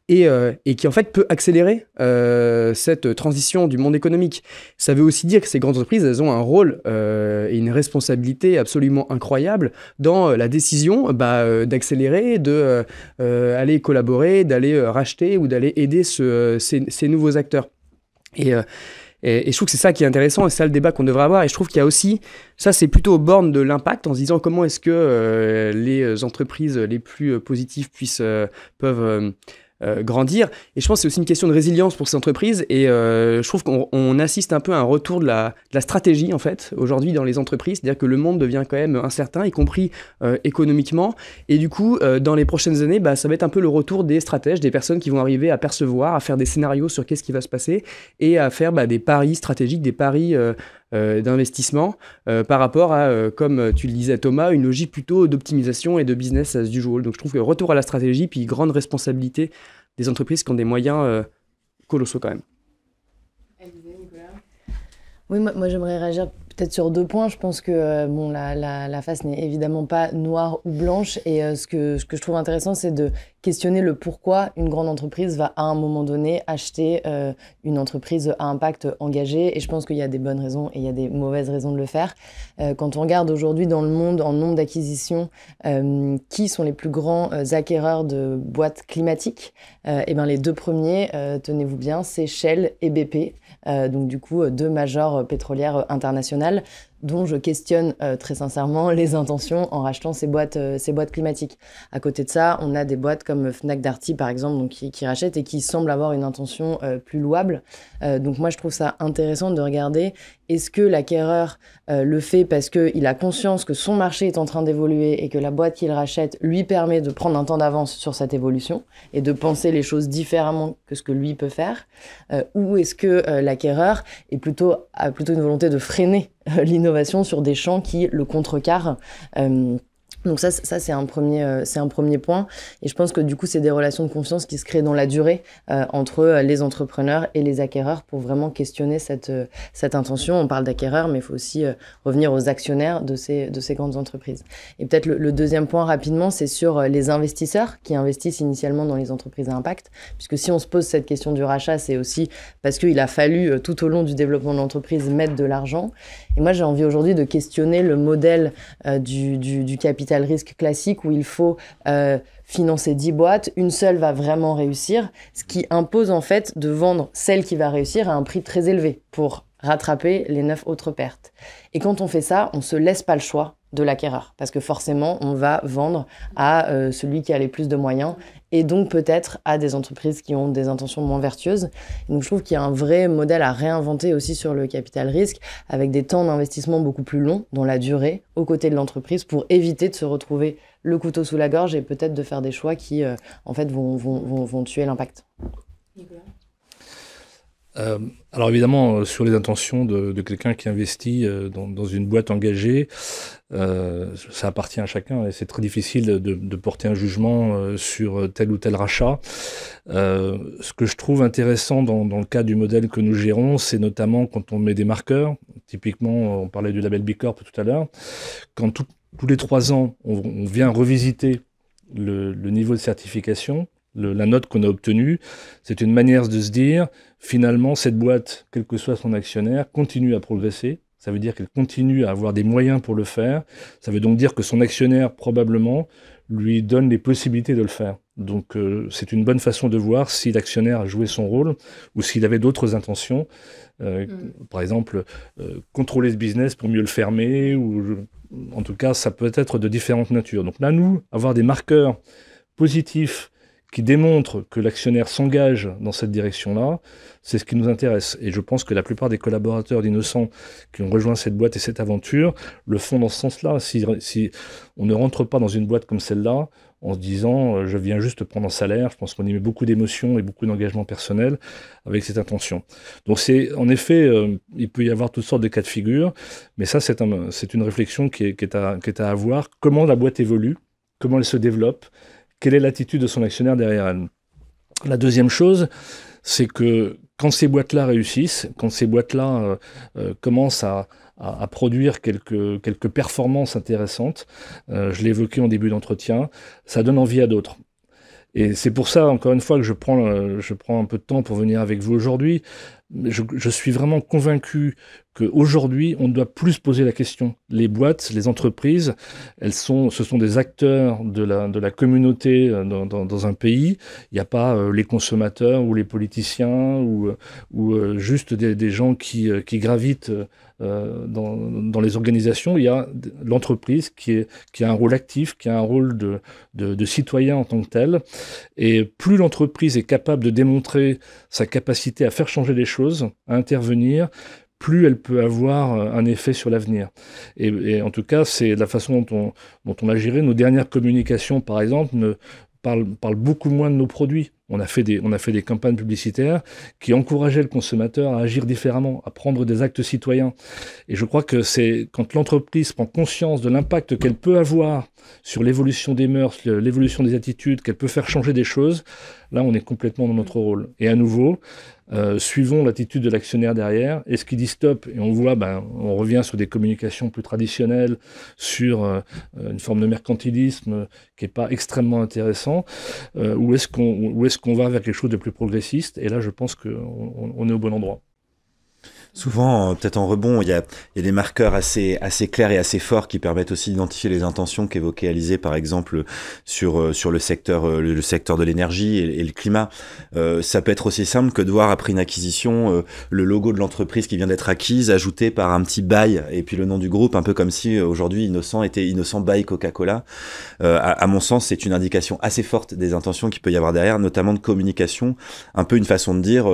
et, qui en fait peut accélérer cette transition du monde économique. Ça veut aussi dire que ces grandes entreprises, elles ont un rôle et une responsabilité absolument incroyable dans la décision bah, d'accélérer, de aller collaborer, d'aller racheter ou d'aller aider ce euh, ces, nouveaux acteurs. Euh, et, et, je trouve que c'est ça qui est intéressant et c'est ça le débat qu'on devrait avoir. Et je trouve qu'il y a aussi, ça c'est plutôt aux bornes de l'impact en se disant comment est-ce que euh, les entreprises les plus positives puissent, peuvent euh, grandir. Et je pense que c'est aussi une question de résilience pour ces entreprises. Et euh, je trouve qu'on assiste un peu à un retour de la, stratégie, en fait, aujourd'hui dans les entreprises. C'est-à-dire que le monde devient quand même incertain, y compris euh, économiquement. Et du coup, dans les prochaines années, bah, ça va être un peu le retour des stratèges, des personnes qui vont arriver à percevoir, à faire des scénarios sur qu'est-ce qui va se passer et à faire bah, des paris stratégiques, des paris euh, d'investissement euh, par rapport à, euh, comme tu le disais Thomas, une logique plutôt d'optimisation et de business as usual. Donc je trouve que retour à la stratégie, puis grande responsabilité des entreprises qui ont des moyens colossaux quand même. Oui, moi, j'aimerais réagir peut-être sur deux points. Je pense que bon, la, la, face n'est évidemment pas noire ou blanche. Et ce, que, ce que je trouve intéressant, c'est de questionner le pourquoi une grande entreprise va à un moment donné acheter euh, une entreprise à impact engagé Et je pense qu'il y a des bonnes raisons et il y a des mauvaises raisons de le faire. Euh, quand on regarde aujourd'hui dans le monde en nombre d'acquisitions, euh, qui sont les plus grands acquéreurs de boîtes climatiques Et eh bien les deux premiers, tenez-vous bien, c'est Shell et BP. donc du coup, deux majors pétrolières internationales dont je questionne euh, très sincèrement les intentions en rachetant ces boîtes, euh, ces boîtes climatiques. À côté de ça, on a des boîtes comme Fnac Darty, par exemple, donc, qui, rachètent et qui semblent avoir une intention euh, plus louable. Euh, donc moi, je trouve ça intéressant de regarder est-ce que l'acquéreur euh, le fait parce qu'il a conscience que son marché est en train d'évoluer et que la boîte qu'il rachète lui permet de prendre un temps d'avance sur cette évolution et de penser les choses différemment que ce que lui peut faire euh, Ou est-ce que l'acquéreur est plutôt, a plutôt une volonté de freiner l'innovation sur des champs qui le contrecarrent donc ça, ça c'est un premier, euh, c'est un premier point. Et je pense que du coup, c'est des relations de confiance qui se créent dans la durée euh, entre euh, les entrepreneurs et les acquéreurs pour vraiment questionner cette, cette intention. On parle d'acquéreurs, mais il faut aussi revenir aux actionnaires de ces, de ces grandes entreprises. Et peut-être le, le, deuxième point rapidement, c'est sur les investisseurs qui investissent initialement dans les entreprises à impact, puisque si on se pose cette question du rachat, c'est aussi parce qu'il a fallu tout au long du développement de l'entreprise mettre de l'argent. Et moi, j'ai envie aujourd'hui de questionner le modèle euh, du, capital risque classique où il faut euh, financer 10 boîtes, une seule va vraiment réussir, ce qui impose en fait de vendre celle qui va réussir à un prix très élevé pour rattraper les 9 autres pertes. Et quand on fait ça, on se laisse pas le choix de l'acquéreur, parce que forcément, on va vendre à euh, celui qui a les plus de moyens et donc peut-être à des entreprises qui ont des intentions moins vertueuses. donc je trouve qu'il y a un vrai modèle à réinventer aussi sur le capital risque, avec des temps d'investissement beaucoup plus longs dans la durée, aux côtés de l'entreprise, pour éviter de se retrouver le couteau sous la gorge et peut-être de faire des choix qui, euh, en fait, vont, vont tuer l'impact. Nicolas euh, alors évidemment, euh, sur les intentions de, quelqu'un qui investit euh, dans, une boîte engagée, ça appartient à chacun et c'est très difficile de, porter un jugement sur tel ou tel rachat. ce que je trouve intéressant dans, le cas du modèle que nous gérons, c'est notamment quand on met des marqueurs. Typiquement, on parlait du label Bicorp Corp tout à l'heure. Quand tous les trois ans, on, vient revisiter le niveau de certification la note qu'on a obtenue. C'est une manière de se dire, finalement, cette boîte, quel que soit son actionnaire, continue à progresser. Ça veut dire qu'elle continue à avoir des moyens pour le faire. Ça veut donc dire que son actionnaire, probablement, lui donne les possibilités de le faire. Donc euh, c'est une bonne façon de voir si l'actionnaire a joué son rôle ou s'il avait d'autres intentions, euh, mm. par exemple euh, contrôler ce business pour mieux le fermer, ou en tout cas ça peut être de différentes natures. Donc là, nous, avoir des marqueurs positifs qui démontre que l'actionnaire s'engage dans cette direction-là, c'est ce qui nous intéresse. Et je pense que la plupart des collaborateurs d'innocents qui ont rejoint cette boîte et cette aventure le font dans ce sens-là. Si, on ne rentre pas dans une boîte comme celle-là en se disant euh, je viens juste prendre un salaire, je pense qu'on y met beaucoup d'émotions et beaucoup d'engagement personnel avec cette intention. Donc c'est en effet, euh, il peut y avoir toutes sortes de cas de figure, mais ça c'est une réflexion qui qui est à avoir. Comment la boîte évolue, comment elle se développe quelle est l'attitude de son actionnaire derrière elle. La deuxième chose, c'est que quand ces boîtes-là réussissent, quand ces boîtes-là euh, euh, commencent à, produire quelques, quelques performances intéressantes, euh, je l'ai évoqué en début d'entretien, ça donne envie à d'autres. Et c'est pour ça, encore une fois, que je prends, je prends un peu de temps pour venir avec vous aujourd'hui. Je, je, suis vraiment convaincu qu'aujourd'hui, on ne doit plus se poser la question. Les boîtes, les entreprises, elles sont, ce sont des acteurs de la, communauté euh, dans, un pays. Il n'y a pas euh, les consommateurs ou les politiciens ou, euh, ou juste des, gens qui, gravitent dans, les organisations. Il y a l'entreprise qui, qui a un rôle actif, qui a un rôle de, de citoyen en tant que tel. Et plus l'entreprise est capable de démontrer sa capacité à faire changer les choses, à intervenir, plus elle peut avoir euh, un effet sur l'avenir. Et, en tout cas, c'est la façon dont on, dont on a géré nos dernières communications, par exemple, ne, parle, parle beaucoup moins de nos produits. On a, fait des, on a fait des campagnes publicitaires qui encourageaient le consommateur à agir différemment, à prendre des actes citoyens. Et je crois que c'est quand l'entreprise prend conscience de l'impact qu'elle peut avoir sur l'évolution des mœurs, l'évolution des attitudes, qu'elle peut faire changer des choses, là on est complètement dans notre rôle. Et à nouveau, euh, suivons l'attitude de l'actionnaire derrière. Est-ce qu'il dit stop Et on voit, ben, on revient sur des communications plus traditionnelles, sur euh, une forme de mercantilisme qui n'est pas extrêmement intéressant. Euh, ou est-ce qu'on est va vers quelque chose de plus progressiste Et là, je pense qu'on on est au bon endroit souvent, euh, peut-être en rebond, il y a, y a, des marqueurs assez, assez clairs et assez forts qui permettent aussi d'identifier les intentions qu'évoquait Alizé, par exemple, sur, euh, sur le, secteur, euh, le, secteur de l'énergie et, le climat. ça peut être aussi simple que de voir, après une acquisition, le logo de l'entreprise qui vient d'être acquise, ajouté par un petit bail, et puis le nom du groupe, un peu comme si aujourd'hui Innocent était Innocent Bail Coca-Cola. à, à, mon sens, c'est une indication assez forte des intentions qu'il peut y avoir derrière, notamment de communication, un peu une façon de dire,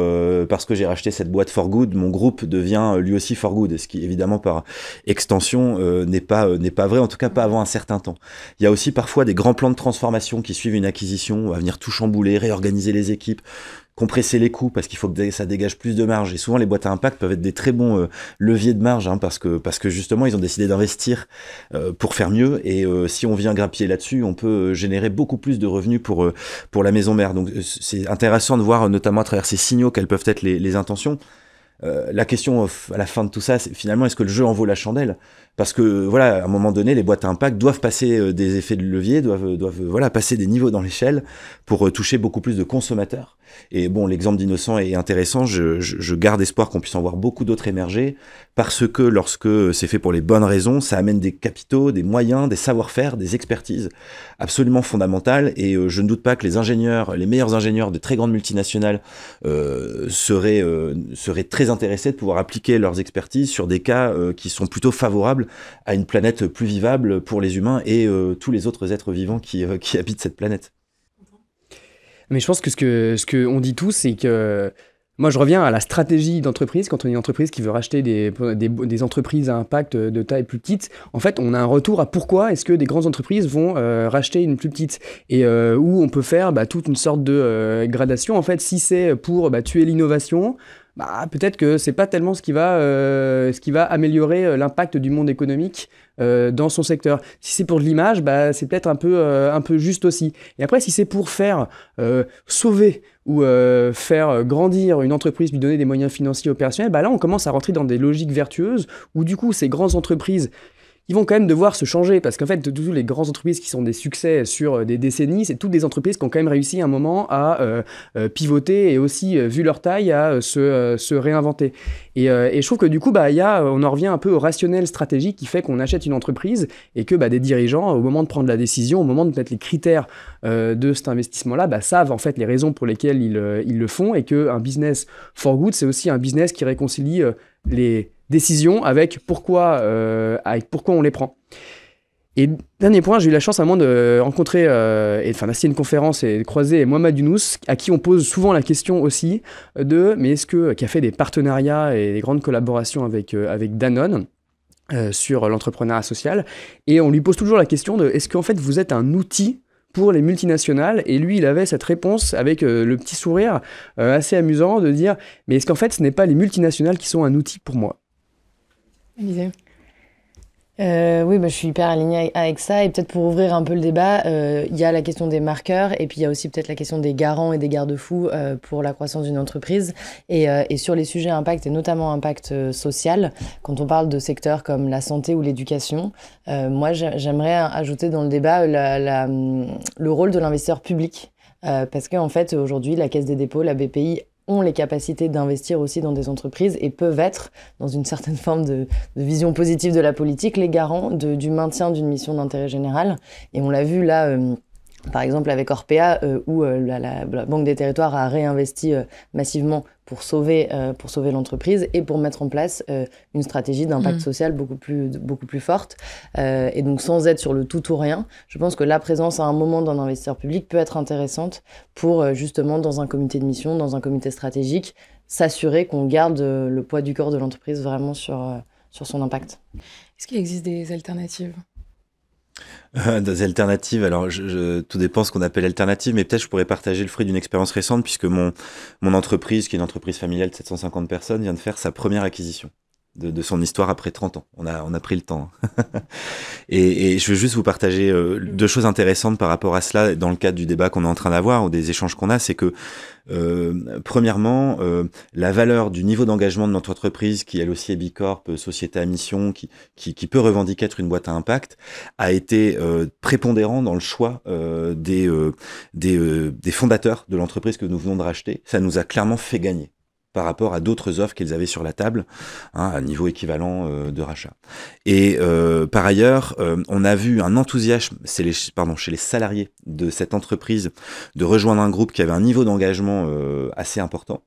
parce que j'ai racheté cette boîte for good, mon groupe devient euh, lui aussi for good, ce qui évidemment par extension euh, n'est pas, euh, n'est pas vrai, en tout cas pas avant un certain temps. Il y a aussi parfois des grands plans de transformation qui suivent une acquisition, on va venir tout chambouler, réorganiser les équipes, compresser les coûts parce qu'il faut que ça dégage plus de marge. Et souvent, les boîtes à impact peuvent être des très bons leviers de marge hein, parce que parce que justement, ils ont décidé d'investir pour faire mieux. Et si on vient grappiller là-dessus, on peut générer beaucoup plus de revenus pour pour la maison mère. Donc, c'est intéressant de voir notamment à travers ces signaux quelles peuvent être les, les intentions. Euh, la question euh, à la fin de tout ça, c'est finalement, est-ce que le jeu en vaut la chandelle Parce que voilà, à un moment donné, les boîtes à impact doivent passer euh, des effets de levier, doivent, voilà passer des niveaux dans l'échelle pour toucher beaucoup plus de consommateurs. Et bon, l'exemple d'Innocent est intéressant. Je, garde espoir qu'on puisse en voir beaucoup d'autres émerger parce que lorsque c'est fait pour les bonnes raisons, ça amène des capitaux, des moyens, des savoir-faire, des expertises absolument fondamentales. Et euh, je ne doute pas que les ingénieurs, les meilleurs ingénieurs de très grandes multinationales euh, euh, seraient, très intéressés de pouvoir appliquer leurs expertises sur des cas qui sont plutôt favorables à une planète plus vivable pour les humains et tous les autres êtres vivants qui habitent cette planète. Mais je pense que ce que ce qu'on dit tous, c'est que moi, je reviens à la stratégie d'entreprise. Quand on est une entreprise qui veut racheter des, des, entreprises à impact de taille plus petite, en fait, on a un retour à pourquoi est-ce que des grandes entreprises vont euh, racheter une plus petite et euh, où on peut faire bah, toute une sorte de euh, gradation. En fait, si c'est pour bah, tuer l'innovation, bah, peut-être que c'est pas tellement ce qui va, euh, ce qui va améliorer euh, l'impact du monde économique euh, dans son secteur. Si c'est pour de l'image, bah, c'est peut-être un peu, un peu juste aussi. Et après, si c'est pour faire sauver ou faire grandir une entreprise, lui donner des moyens financiers opérationnels, bah là, on commence à rentrer dans des logiques vertueuses où du coup, ces grandes entreprises ils vont quand même devoir se changer parce qu'en fait, toutes les grandes entreprises qui sont des succès sur euh, des décennies, c'est toutes des entreprises qui ont quand même réussi à un moment à euh, euh, pivoter et aussi, vu leur taille, à se, se réinventer. Et, je trouve que du coup, bah, y a, on en revient un peu au rationnel stratégique qui fait qu'on achète une entreprise et que bah, des dirigeants, au moment de prendre la décision, au moment de mettre les critères de cet investissement-là, bah, savent en fait les raisons pour lesquelles ils, ils le font et qu'un business for good, c'est aussi un business qui réconcilie les décisions avec pourquoi, euh, avec pourquoi on les prend. Et dernier point, j'ai eu la chance à moi de rencontrer, euh, et enfin d'assister à une conférence et de croiser Mohamed Younous, à qui on pose souvent la question aussi de, mais est-ce que, qui a fait des partenariats et des grandes collaborations avec, euh, avec Danone, sur l'entrepreneuriat social. Et on lui pose toujours la question de est-ce qu'en fait vous êtes un outil pour les multinationales Et lui, il avait cette réponse avec le petit sourire assez amusant de dire mais est-ce qu'en fait ce n'est pas les multinationales qui sont un outil pour moi euh, oui, bah, je suis hyper alignée avec ça. Et peut-être pour ouvrir un peu le débat, euh, il y a la question des marqueurs et puis il y a aussi peut-être la question des garants et des garde-fous euh, pour la croissance d'une entreprise. Et, sur les sujets impact et notamment impact social, quand on parle de secteurs comme la santé ou l'éducation, moi j'aimerais ajouter dans le débat la, le rôle de l'investisseur public. parce qu'en en fait, aujourd'hui, la Caisse des dépôts, la BPI, ont les capacités d'investir aussi dans des entreprises et peuvent être, dans une certaine forme de, vision positive de la politique, les garants du maintien d'une mission d'intérêt général. Et on l'a vu là. Euh, par exemple avec Orpea, euh, où euh, la, Banque des Territoires a réinvesti massivement pour sauver, euh, sauver l'entreprise et pour mettre en place euh, une stratégie d'impact mm. social beaucoup plus, beaucoup plus forte. Euh, et donc sans être sur le tout ou rien, je pense que la présence à un moment d'un investisseur public peut être intéressante pour justement dans un comité de mission, dans un comité stratégique, s'assurer qu'on garde le poids du corps de l'entreprise vraiment sur, sur son impact. Est-ce qu'il existe des alternatives euh, des alternatives, alors tout dépend ce qu'on appelle alternative, mais peut-être je pourrais partager le fruit d'une expérience récente puisque mon, mon entreprise, qui est une entreprise familiale de 750 personnes, vient de faire sa première acquisition de, son histoire après 30 ans. On a, on a pris le temps. Hein. et, je veux juste vous partager euh, mm. deux choses intéressantes par rapport à cela dans le cadre du débat qu'on est en train d'avoir ou des échanges qu'on a, c'est que euh, premièrement, euh, la valeur du niveau d'engagement de notre entreprise, qui elle aussi est Bicorp, société à mission, qui, qui, peut revendiquer être une boîte à impact, a été prépondérant dans le choix des, des, des fondateurs de l'entreprise que nous venons de racheter. Ça nous a clairement fait gagner par rapport à d'autres offres qu'ils avaient sur la table, hein, à niveau équivalent euh, de rachat. Et euh, par ailleurs, euh, on a vu un enthousiasme c'est les, pardon, chez les salariés de cette entreprise de rejoindre un groupe qui avait un niveau d'engagement assez important,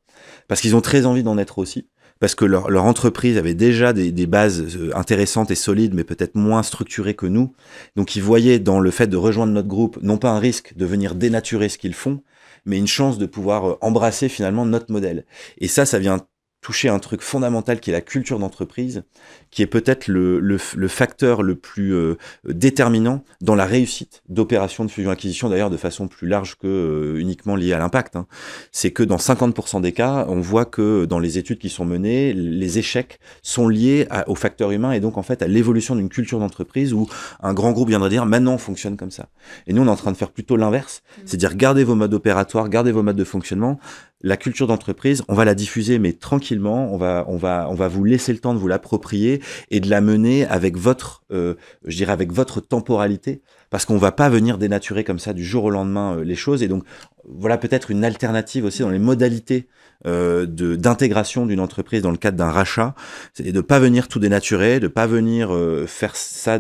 parce qu'ils ont très envie d'en être aussi parce que leur, leur, entreprise avait déjà des, des, bases intéressantes et solides, mais peut-être moins structurées que nous. Donc ils voyaient dans le fait de rejoindre notre groupe, non pas un risque de venir dénaturer ce qu'ils font, mais une chance de pouvoir euh, embrasser finalement notre modèle. Et ça, ça vient toucher un truc fondamental qui est la culture d'entreprise, qui est peut-être le, le, le, facteur le plus euh, déterminant dans la réussite d'opérations de fusion-acquisition, d'ailleurs de façon plus large que euh, uniquement liée à l'impact. Hein. C'est que dans 50% des cas, on voit que dans les études qui sont menées, les échecs sont liés aux facteurs humains et donc en fait à l'évolution d'une culture d'entreprise où un grand groupe viendrait dire maintenant on fonctionne comme ça. Et nous on est en train de faire plutôt l'inverse, mmh. c'est-à-dire garder vos modes opératoires, garder vos modes de fonctionnement, la culture d'entreprise, on va la diffuser mais tranquillement, on va on va on va vous laisser le temps de vous l'approprier et de la mener avec votre, euh, je dirais, avec votre temporalité, parce qu'on va pas venir dénaturer comme ça du jour au lendemain euh, les choses. Et donc, voilà peut-être une alternative aussi dans les modalités euh, d'intégration d'une entreprise dans le cadre d'un rachat, c'est de pas venir tout dénaturer, de pas venir faire ça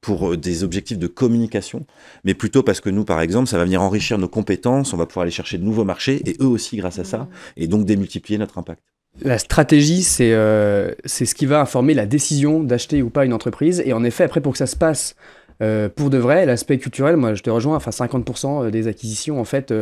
pour des objectifs de communication, mais plutôt parce que nous, par exemple, ça va venir enrichir nos compétences, on va pouvoir aller chercher de nouveaux marchés, et eux aussi grâce à ça, mmh. et donc démultiplier notre impact. La stratégie, euh, c'est ce qui va informer la décision d'acheter ou pas une entreprise. Et en effet, après, pour que ça se passe euh, pour de vrai, l'aspect culturel, moi je te rejoins, enfin 50% euh, des acquisitions en fait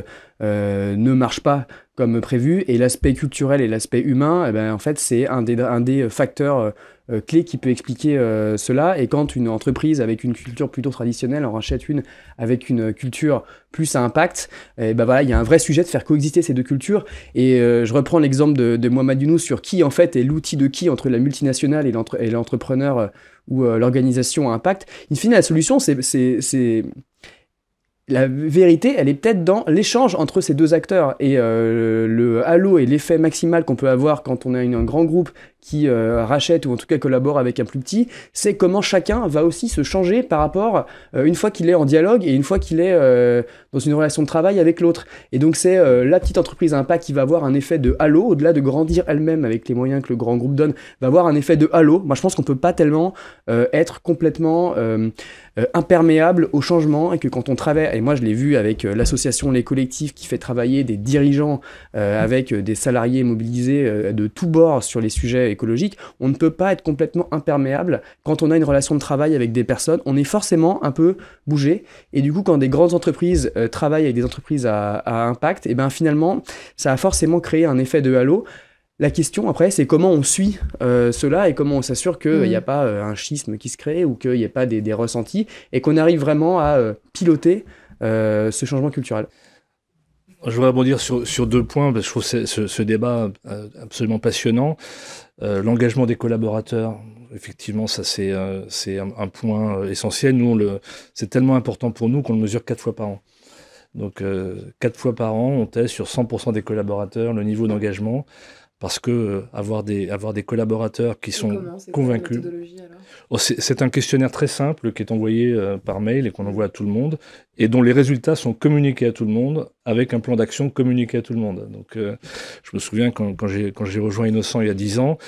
ne marchent pas comme prévu. Et l'aspect culturel et l'aspect humain, eh ben, en fait, c'est un un des facteurs euh, clé qui peut expliquer euh, cela. Et quand une entreprise avec une culture plutôt traditionnelle en rachète une avec une culture plus à impact, et eh ben voilà, il y a un vrai sujet de faire coexister ces deux cultures. Et euh, je reprends l'exemple de, de Mohamed Younou sur qui en fait est l'outil de qui entre la multinationale et l'entrepreneur ou l'organisation à impact. In fine, la solution, c'est la vérité, elle est peut-être dans l'échange entre ces deux acteurs. Et le halo et l'effet maximal qu'on peut avoir quand on a une, un grand groupe qui euh, rachète ou en tout cas collabore avec un plus petit, c'est comment chacun va aussi se changer par rapport euh, une fois qu'il est en dialogue et une fois qu'il est euh, dans une relation de travail avec l'autre. Et donc c'est la petite entreprise à impact qui va avoir un effet de halo, au-delà de grandir elle-même avec les moyens que le grand groupe donne, va avoir un effet de halo. Moi je pense qu'on peut pas tellement être complètement imperméable au changement et que quand on travaille, et moi je l'ai vu avec l'association Les Collectifs qui fait travailler des dirigeants avec des salariés mobilisés de tous bords sur les sujets écologique, on ne peut pas être complètement imperméable quand on a une relation de travail avec des personnes. On est forcément un peu bougé. Et du coup, quand des grandes entreprises euh, travaillent avec des entreprises à, impact, et eh ben finalement, ça a forcément créé un effet de halo. La question après, c'est comment on suit euh, cela et comment on s'assure qu'il n'y mmh. a pas euh, un schisme qui se crée ou qu'il n'y a pas des, ressentis et qu'on arrive vraiment à piloter ce changement culturel. Je voudrais rebondir sur, deux points, parce que je trouve ce, débat euh, absolument passionnant. Euh, l'engagement des collaborateurs, effectivement, ça c'est euh, un, point essentiel. Nous, c'est tellement important pour nous qu'on le mesure quatre fois par an. Donc, quatre fois par an, on teste sur 100% des collaborateurs le niveau d'engagement parce que euh, avoir, des, avoir des collaborateurs qui sont convaincus. Oh, c'est un questionnaire très simple qui est envoyé euh, par mail et qu'on envoie à tout le monde et dont les résultats sont communiqués à tout le monde avec un plan d'action communiqué à tout le monde. Donc, euh, je me souviens quand, quand j'ai rejoint Innocent il y a dix ans,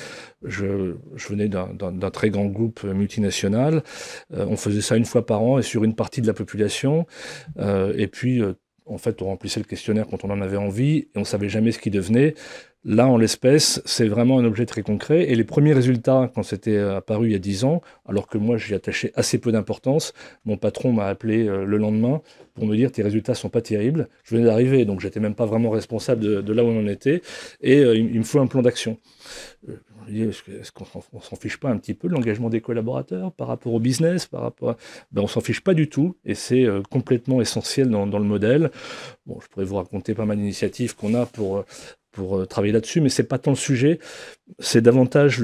je, je venais d'un très grand groupe multinational. on faisait ça une fois par an et sur une partie de la population. et puis, en fait, on remplissait le questionnaire quand on en avait envie et on savait jamais ce qui devenait. Là, en l'espèce, c'est vraiment un objet très concret. Et les premiers résultats, quand c'était euh, apparu il y a 10 ans, alors que moi j'y attachais assez peu d'importance, mon patron m'a appelé euh, le lendemain pour me dire tes résultats sont pas terribles. Je venais d'arriver, donc j'étais même pas vraiment responsable de, là où on en était. Et euh, il, me faut un plan d'action. est-ce qu'on s'en fiche pas un petit peu de l'engagement des collaborateurs par rapport au business, par rapport ben, on s'en fiche pas du tout, et c'est complètement essentiel dans, le modèle. Bon, je pourrais vous raconter pas mal d'initiatives qu'on a pour pour euh, travailler là-dessus, mais c'est pas tant le sujet, c'est davantage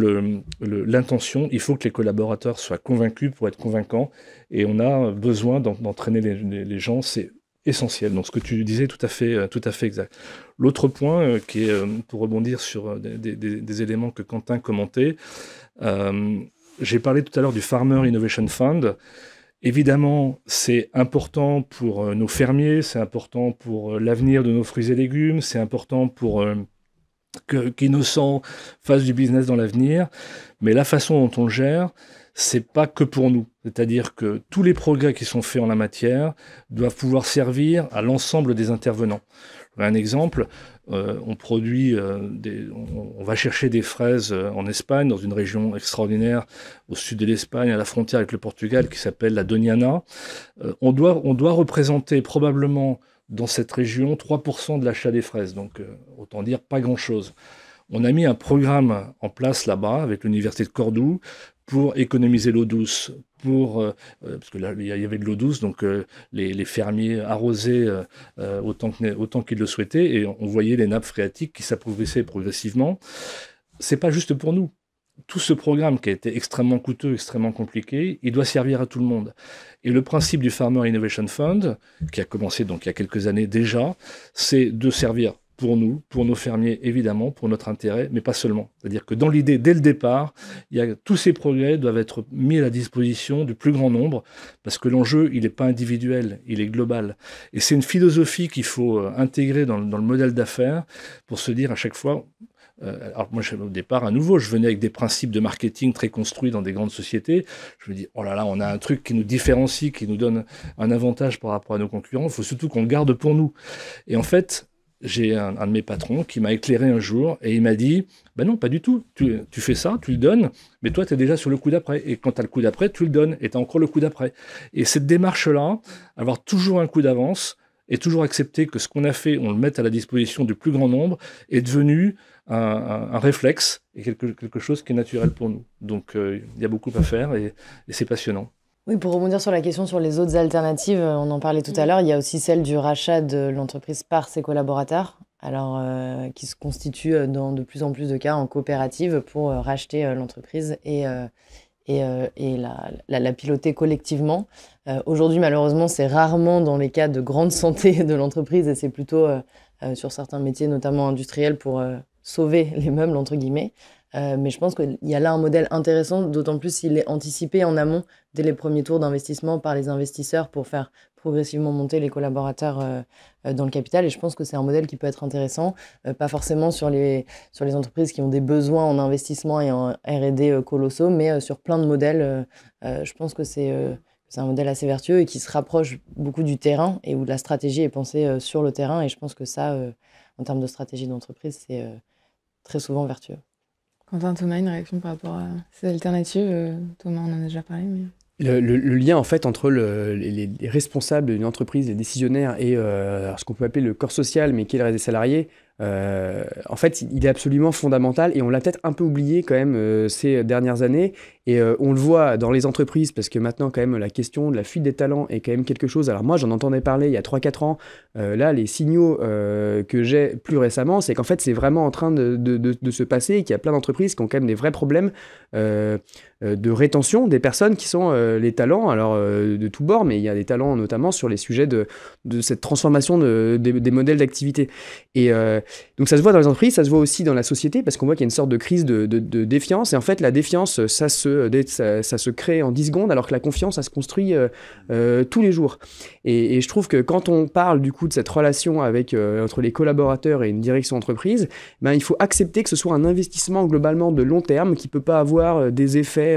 l'intention. Le, Il faut que les collaborateurs soient convaincus pour être convaincants, et on a besoin d'entraîner les, gens, c'est essentiel. Donc ce que tu disais tout à fait, euh, tout à fait exact. L'autre point, euh, qui est, pour rebondir sur des, éléments que Quentin commentait, j'ai parlé tout à l'heure du Farmer Innovation Fund, Évidemment, c'est important pour euh, nos fermiers, c'est important pour euh, l'avenir de nos fruits et légumes, c'est important pour euh, qu'Innocent fasse du business dans l'avenir. Mais la façon dont on le gère, c'est pas que pour nous. C'est-à-dire que tous les progrès qui sont faits en la matière doivent pouvoir servir à l'ensemble des intervenants. Un exemple, euh, on produit, euh, on, va chercher des fraises euh, en Espagne, dans une région extraordinaire au sud de l'Espagne, à la frontière avec le Portugal, qui s'appelle la Doniana. on doit représenter probablement dans cette région 3% de l'achat des fraises, donc autant dire pas grand-chose. On a mis un programme en place là-bas avec l'université de Cordoue pour économiser l'eau douce, pour, euh, euh, parce que là, il y avait de l'eau douce, donc euh, les, fermiers arrosaient autant, autant qu'ils le souhaitaient, et on voyait les nappes phréatiques qui s'appauvrissaient progressivement. C'est pas juste pour nous. Tout ce programme qui a été extrêmement coûteux, extrêmement compliqué, il doit servir à tout le monde. Et le principe du Farmer Innovation Fund, qui a commencé donc il y a quelques années déjà, c'est de servir pour nous, pour nos fermiers évidemment, pour notre intérêt, mais pas seulement. C'est-à-dire que dans l'idée, dès le départ, il tous ces progrès doivent être mis à la disposition du plus grand nombre, parce que l'enjeu, il n'est pas individuel, il est global. Et c'est une philosophie qu'il faut euh, intégrer dans, dans le modèle d'affaires pour se dire à chaque fois, euh, alors moi, au départ, à nouveau, je venais avec des principes de marketing très construits dans des grandes sociétés. Je me dis, oh là là, on a un truc qui nous différencie, qui nous donne un avantage par rapport à nos concurrents. Il faut surtout qu'on le garde pour nous. Et en fait, j'ai un, de mes patrons qui m'a éclairé un jour et il m'a dit Ben non, pas du tout. Tu, fais ça, tu le donnes, mais toi, tu es déjà sur le coup d'après. Et quand tu as le coup d'après, tu le donnes et tu as encore le coup d'après. Et cette démarche-là, avoir toujours un coup d'avance et toujours accepter que ce qu'on a fait, on le mette à la disposition du plus grand nombre, est devenu un, réflexe et quelque, chose qui est naturel pour nous. Donc, euh, il y a beaucoup à faire et c'est passionnant. Oui, pour rebondir sur la question sur les autres alternatives, euh, on en parlait tout à l'heure, il y a aussi celle du rachat de l'entreprise par ses collaborateurs, alors euh, qui se constitue euh, dans de plus en plus de cas en coopérative pour racheter l'entreprise et, et, la, la, piloter collectivement. Aujourd'hui, malheureusement, c'est rarement dans les cas de grande santé de l'entreprise et c'est plutôt sur certains métiers, notamment industriels, pour sauver les meubles, entre guillemets. Euh, mais je pense qu'il y a là un modèle intéressant, d'autant plus s'il est anticipé en amont dès les premiers tours d'investissement par les investisseurs pour faire progressivement monter les collaborateurs euh, euh, dans le capital. Et je pense que c'est un modèle qui peut être intéressant, pas forcément sur les, sur les entreprises qui ont des besoins en investissement et en RD colossaux, mais sur plein de modèles. je pense que c'est c'est un modèle assez vertueux et qui se rapproche beaucoup du terrain et où la stratégie est pensée sur le terrain. Et je pense que ça, en termes de stratégie d'entreprise, c'est très souvent vertueux. Quentin Thomas une réaction par rapport à ces alternatives. Euh, Thomas, on en a déjà parlé. Mais... Le, lien en fait entre les, responsables d'une entreprise, les décisionnaires et euh, ce qu'on peut appeler le corps social, mais qui est le reste des salariés, euh, en fait, il est absolument fondamental et on l'a peut-être un peu oublié quand même ces dernières années. Et euh, on le voit dans les entreprises, parce que maintenant, quand même, la question de la fuite des talents est quand même quelque chose. Alors moi, j'en entendais parler il y a 3-4 ans. Euh, là, les signaux euh, que j'ai plus récemment, c'est qu'en fait, c'est vraiment en train de, de, se passer et qu'il y a plein d'entreprises qui ont quand même des vrais problèmes de rétention des personnes qui sont les talents, alors de tous bords, mais il y a des talents notamment sur les sujets de, cette transformation des, des, modèles d'activité. Et donc ça se voit dans les entreprises, ça se voit aussi dans la société, parce qu'on voit qu'il y a une sorte de crise de défiance. Et en fait, la défiance, ça se euh, ça, se crée en 10 secondes, alors que la confiance, ça se construit euh, euh, tous les jours. Et, je trouve que quand on parle du coup de cette relation avec, entre les collaborateurs et une direction d'entreprise ben, il faut accepter que ce soit un investissement globalement de long terme qui ne peut pas avoir des effets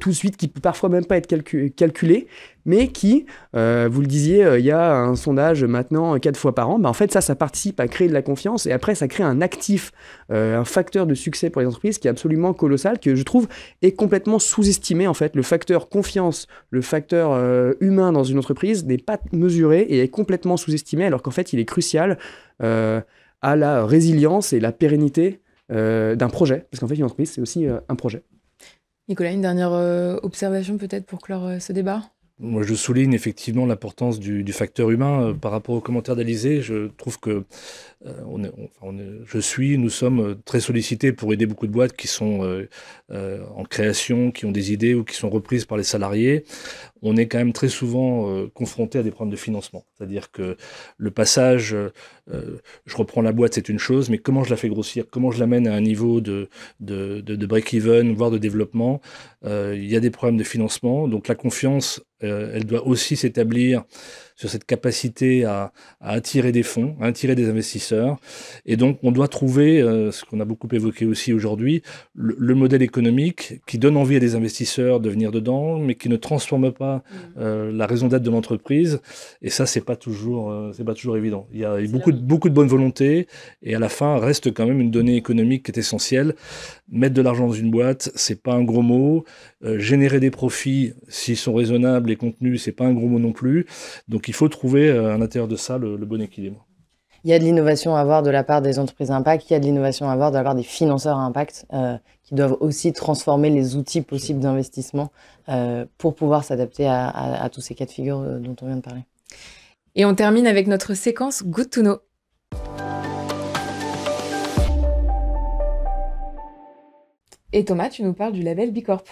tout de suite, qui peut parfois même pas être calculé, mais qui, euh, vous le disiez, euh, il y a un sondage maintenant euh, quatre fois par an, bah, en fait ça, ça participe à créer de la confiance et après ça crée un actif, un facteur de succès pour les entreprises qui est absolument colossal, que je trouve est complètement sous-estimé en fait. Le facteur confiance, le facteur humain dans une entreprise n'est pas mesuré et est complètement sous-estimé alors qu'en fait il est crucial à la résilience et la pérennité d'un projet, parce qu'en fait une entreprise c'est aussi un projet. Nicolas, une dernière observation peut-être pour clore ce débat moi, je souligne effectivement l'importance du, du, facteur humain euh, par rapport aux commentaires d'Alizé. Je trouve que euh, on, est, je suis, nous sommes euh, très sollicités pour aider beaucoup de boîtes qui sont euh, en création, qui ont des idées ou qui sont reprises par les salariés. On est quand même très souvent confronté à des problèmes de financement. C'est-à-dire que le passage, je reprends la boîte, c'est une chose, mais comment je la fais grossir Comment je l'amène à un niveau de, de, de, de break-even, voire de développement Il y a des problèmes de financement. Donc la confiance, elle doit aussi s'établir sur cette capacité à, attirer des fonds, à attirer des investisseurs. Et donc, on doit trouver, euh, ce qu'on a beaucoup évoqué aussi aujourd'hui, le, modèle économique qui donne envie à des investisseurs de venir dedans, mais qui ne transforme pas mm. euh, la raison d'être de l'entreprise. Et ça, c'est pas toujours, euh, c'est pas toujours évident. Il y a beaucoup de, beaucoup de bonne volonté, et à la fin, reste quand même une donnée économique qui est essentielle. Mettre de l'argent dans une boîte, c'est pas un gros mot. générer des profits, s'ils sont raisonnables et contenus, c'est pas un gros mot non plus. Donc, il faut trouver euh, à l'intérieur de ça le, bon équilibre. Il y a de l'innovation à avoir de la part des entreprises impact, il y a de l'innovation à avoir de la part des financeurs à impact euh, qui doivent aussi transformer les outils possibles d'investissement euh, pour pouvoir s'adapter à, à, tous ces cas de figure dont on vient de parler. Et on termine avec notre séquence Good to Know. Et Thomas, tu nous parles du label Bicorp.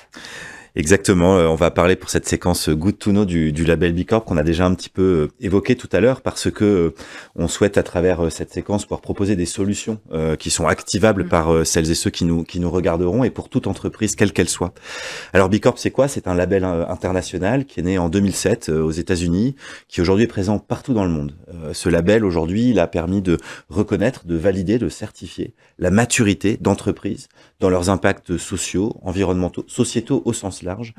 Exactement, euh, on va parler pour cette séquence Good to Know du, du label Bicorp qu'on a déjà un petit peu euh, évoqué tout à l'heure parce que euh, on souhaite à travers cette séquence pouvoir proposer des solutions qui sont activables mm. par celles et ceux qui nous, qui nous regarderont et pour toute entreprise quelle qu'elle soit. Alors Bicorp c'est quoi C'est un label international qui est né en 2007 aux États-Unis, qui aujourd'hui est présent partout dans le monde. Ce label aujourd'hui, il a permis de reconnaître, de valider, de certifier la maturité d'entreprise dans leurs impacts sociaux, environnementaux, sociétaux au sens large,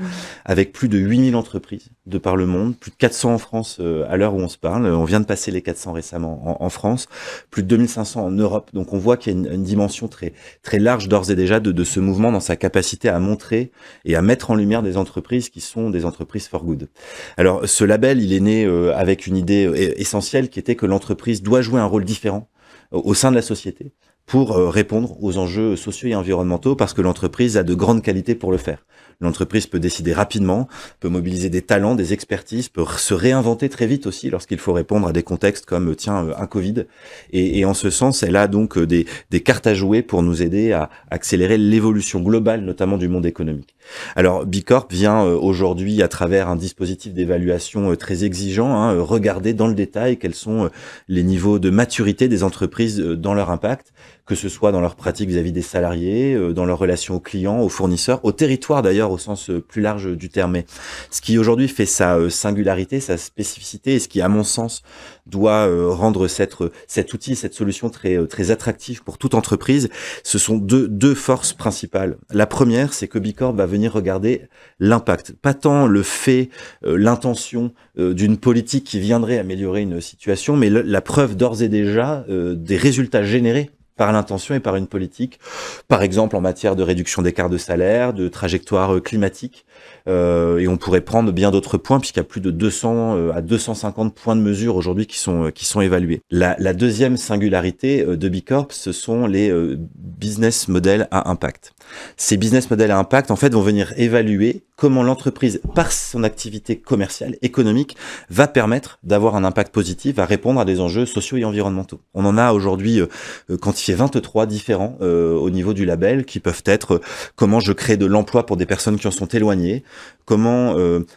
avec plus de 8000 entreprises de par le monde, plus de 400 en France euh, à l'heure où on se parle, on vient de passer les 400 récemment en, France, plus de 2500 en Europe, donc on voit qu'il y a une, dimension très, très large d'ores et déjà de, ce mouvement dans sa capacité à montrer et à mettre en lumière des entreprises qui sont des entreprises for good. Alors ce label, il est né euh, avec une idée euh, essentielle qui était que l'entreprise doit jouer un rôle différent au sein de la société, pour euh, répondre aux enjeux sociaux et environnementaux parce que l'entreprise a de grandes qualités pour le faire. L'entreprise peut décider rapidement, peut mobiliser des talents, des expertises, peut se réinventer très vite aussi lorsqu'il faut répondre à des contextes comme euh, tiens euh, un Covid. Et, et en ce sens, elle a donc des, cartes à jouer pour nous aider à accélérer l'évolution globale, notamment du monde économique. Alors Bicorp vient euh, aujourd'hui à travers un dispositif d'évaluation euh, très exigeant, hein, regarder dans le détail quels sont euh, les niveaux de maturité des entreprises dans leur impact, que ce soit dans leur pratique vis-à-vis des salariés, euh, dans leur relation aux clients, aux fournisseurs, au territoire d'ailleurs au sens euh, plus large euh, du terme. Mais ce qui aujourd'hui fait sa singularité, sa spécificité, et ce qui à mon sens doit rendre cette, cet outil, cette solution très, très attractive pour toute entreprise, ce sont deux, deux forces principales. La première, c'est que Bicorp va venir regarder l'impact, pas tant le fait, l'intention d'une politique qui viendrait améliorer une situation, mais la preuve d'ores et déjà des résultats générés par l'intention et par une politique, par exemple en matière de réduction d'écart de salaire, de trajectoire euh, climatique. Euh, et on pourrait prendre bien d'autres points puisqu'il y a plus de 200 euh, à 250 points de mesure aujourd'hui qui sont qui sont évalués. La, la deuxième singularité de Bicorp, ce sont les business models à impact. Ces business models à impact, en fait, vont venir évaluer comment l'entreprise, par son activité commerciale, économique, va permettre d'avoir un impact positif, à répondre à des enjeux sociaux et environnementaux. On en a aujourd'hui euh, euh, quantifié 23 différents euh, au niveau du label, qui peuvent être comment je crée de l'emploi pour des personnes qui en sont éloignées, comment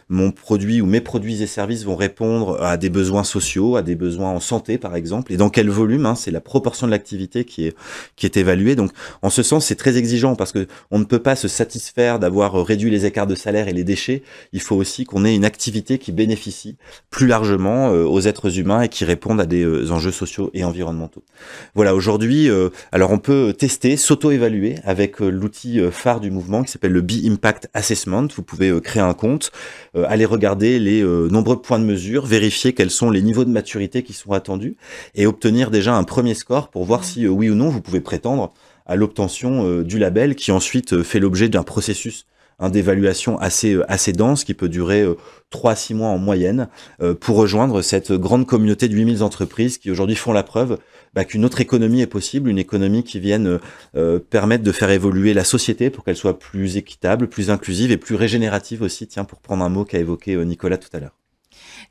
mon produit ou mes produits et services vont répondre à des besoins sociaux, à des besoins en santé, par exemple, et dans quel volume, hein, c'est la proportion de l'activité qui est, qui est évaluée. Donc, en ce sens, c'est très exigeant parce que on ne peut pas se satisfaire d'avoir euh, réduit les écarts de salaire et les déchets. Il faut aussi qu'on ait une activité qui bénéficie plus largement euh, aux êtres humains et qui réponde à des euh, enjeux sociaux et environnementaux. Voilà, aujourd'hui, alors on peut tester, s'auto-évaluer avec l'outil phare du mouvement qui s'appelle le B-Impact Assessment. Vous pouvez créer un compte, aller regarder les nombreux points de mesure, vérifier quels sont les niveaux de maturité qui sont attendus et obtenir déjà un premier score pour voir mmh. si oui ou non vous pouvez prétendre à l'obtention euh, du label qui ensuite euh, fait l'objet d'un processus hein, d'évaluation assez, euh, assez dense qui peut durer 3 à 6 mois en moyenne pour rejoindre cette grande communauté de 8000 entreprises qui aujourd'hui font la preuve bah, qu'une autre économie est possible, une économie qui vienne permettre de faire évoluer la société pour qu'elle soit plus équitable, plus inclusive et plus régénérative aussi, tiens, pour prendre un mot qu'a évoqué Nicolas tout à l'heure.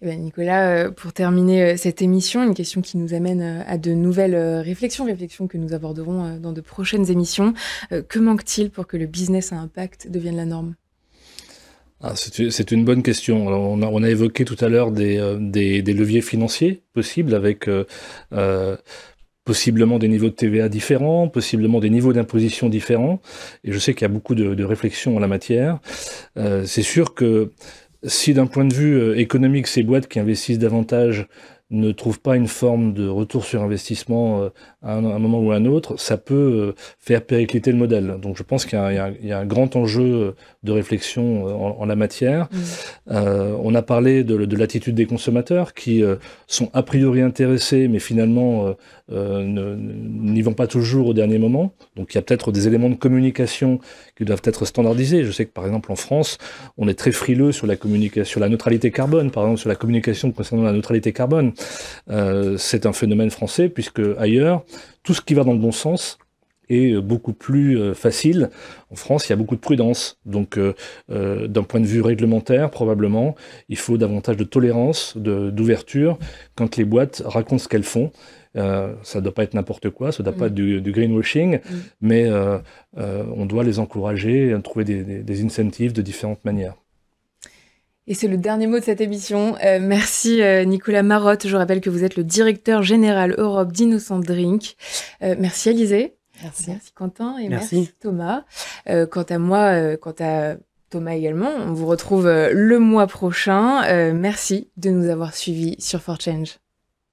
Eh ben, Nicolas, euh, pour terminer euh, cette émission, une question qui nous amène euh, à de nouvelles réflexions, réflexions que nous aborderons dans de prochaines émissions. Que manque-t-il pour que le business à impact devienne la norme ah, c'est une bonne question. on, a, évoqué tout à l'heure des, leviers financiers possibles avec possiblement des niveaux de TVA différents, possiblement des niveaux d'imposition différents. Et je sais qu'il y a beaucoup de, de réflexions en la matière. c'est sûr que si d'un point de vue euh, économique, ces boîtes qui investissent davantage ne trouvent pas une forme de retour sur investissement euh, à un, moment ou à un autre, ça peut euh, faire péricliter le modèle. Donc je pense qu'il y, a un grand enjeu de réflexion en, la matière. Mmh. on a parlé de, l'attitude des consommateurs qui sont a priori intéressés, mais finalement n'y vont pas toujours au dernier moment. Donc il y a peut-être des éléments de communication qui doivent être standardisées. Je sais que par exemple en France, on est très frileux sur la communication, sur la neutralité carbone, par exemple sur la communication concernant la neutralité carbone. Euh, c'est un phénomène français puisque ailleurs, tout ce qui va dans le bon sens est euh, beaucoup plus euh, facile. En France, il y a beaucoup de prudence. Donc, d'un point de vue réglementaire, probablement, il faut davantage de tolérance, d'ouverture, quand les boîtes racontent ce qu'elles font. Euh, ça ne doit pas être n'importe quoi, ça ne doit pas mm. être du, greenwashing, mm. mais euh, euh, on doit les encourager, trouver des, incentives de différentes manières. Et c'est le dernier mot de cette émission. merci Nicolas Marotte. Je rappelle que vous êtes le directeur général Europe d'Innocent Drink. merci Alizé. Merci. Quentin et merci, Thomas. quant à moi, quant à Thomas également, on vous retrouve le mois prochain. merci de nous avoir suivis sur For Change.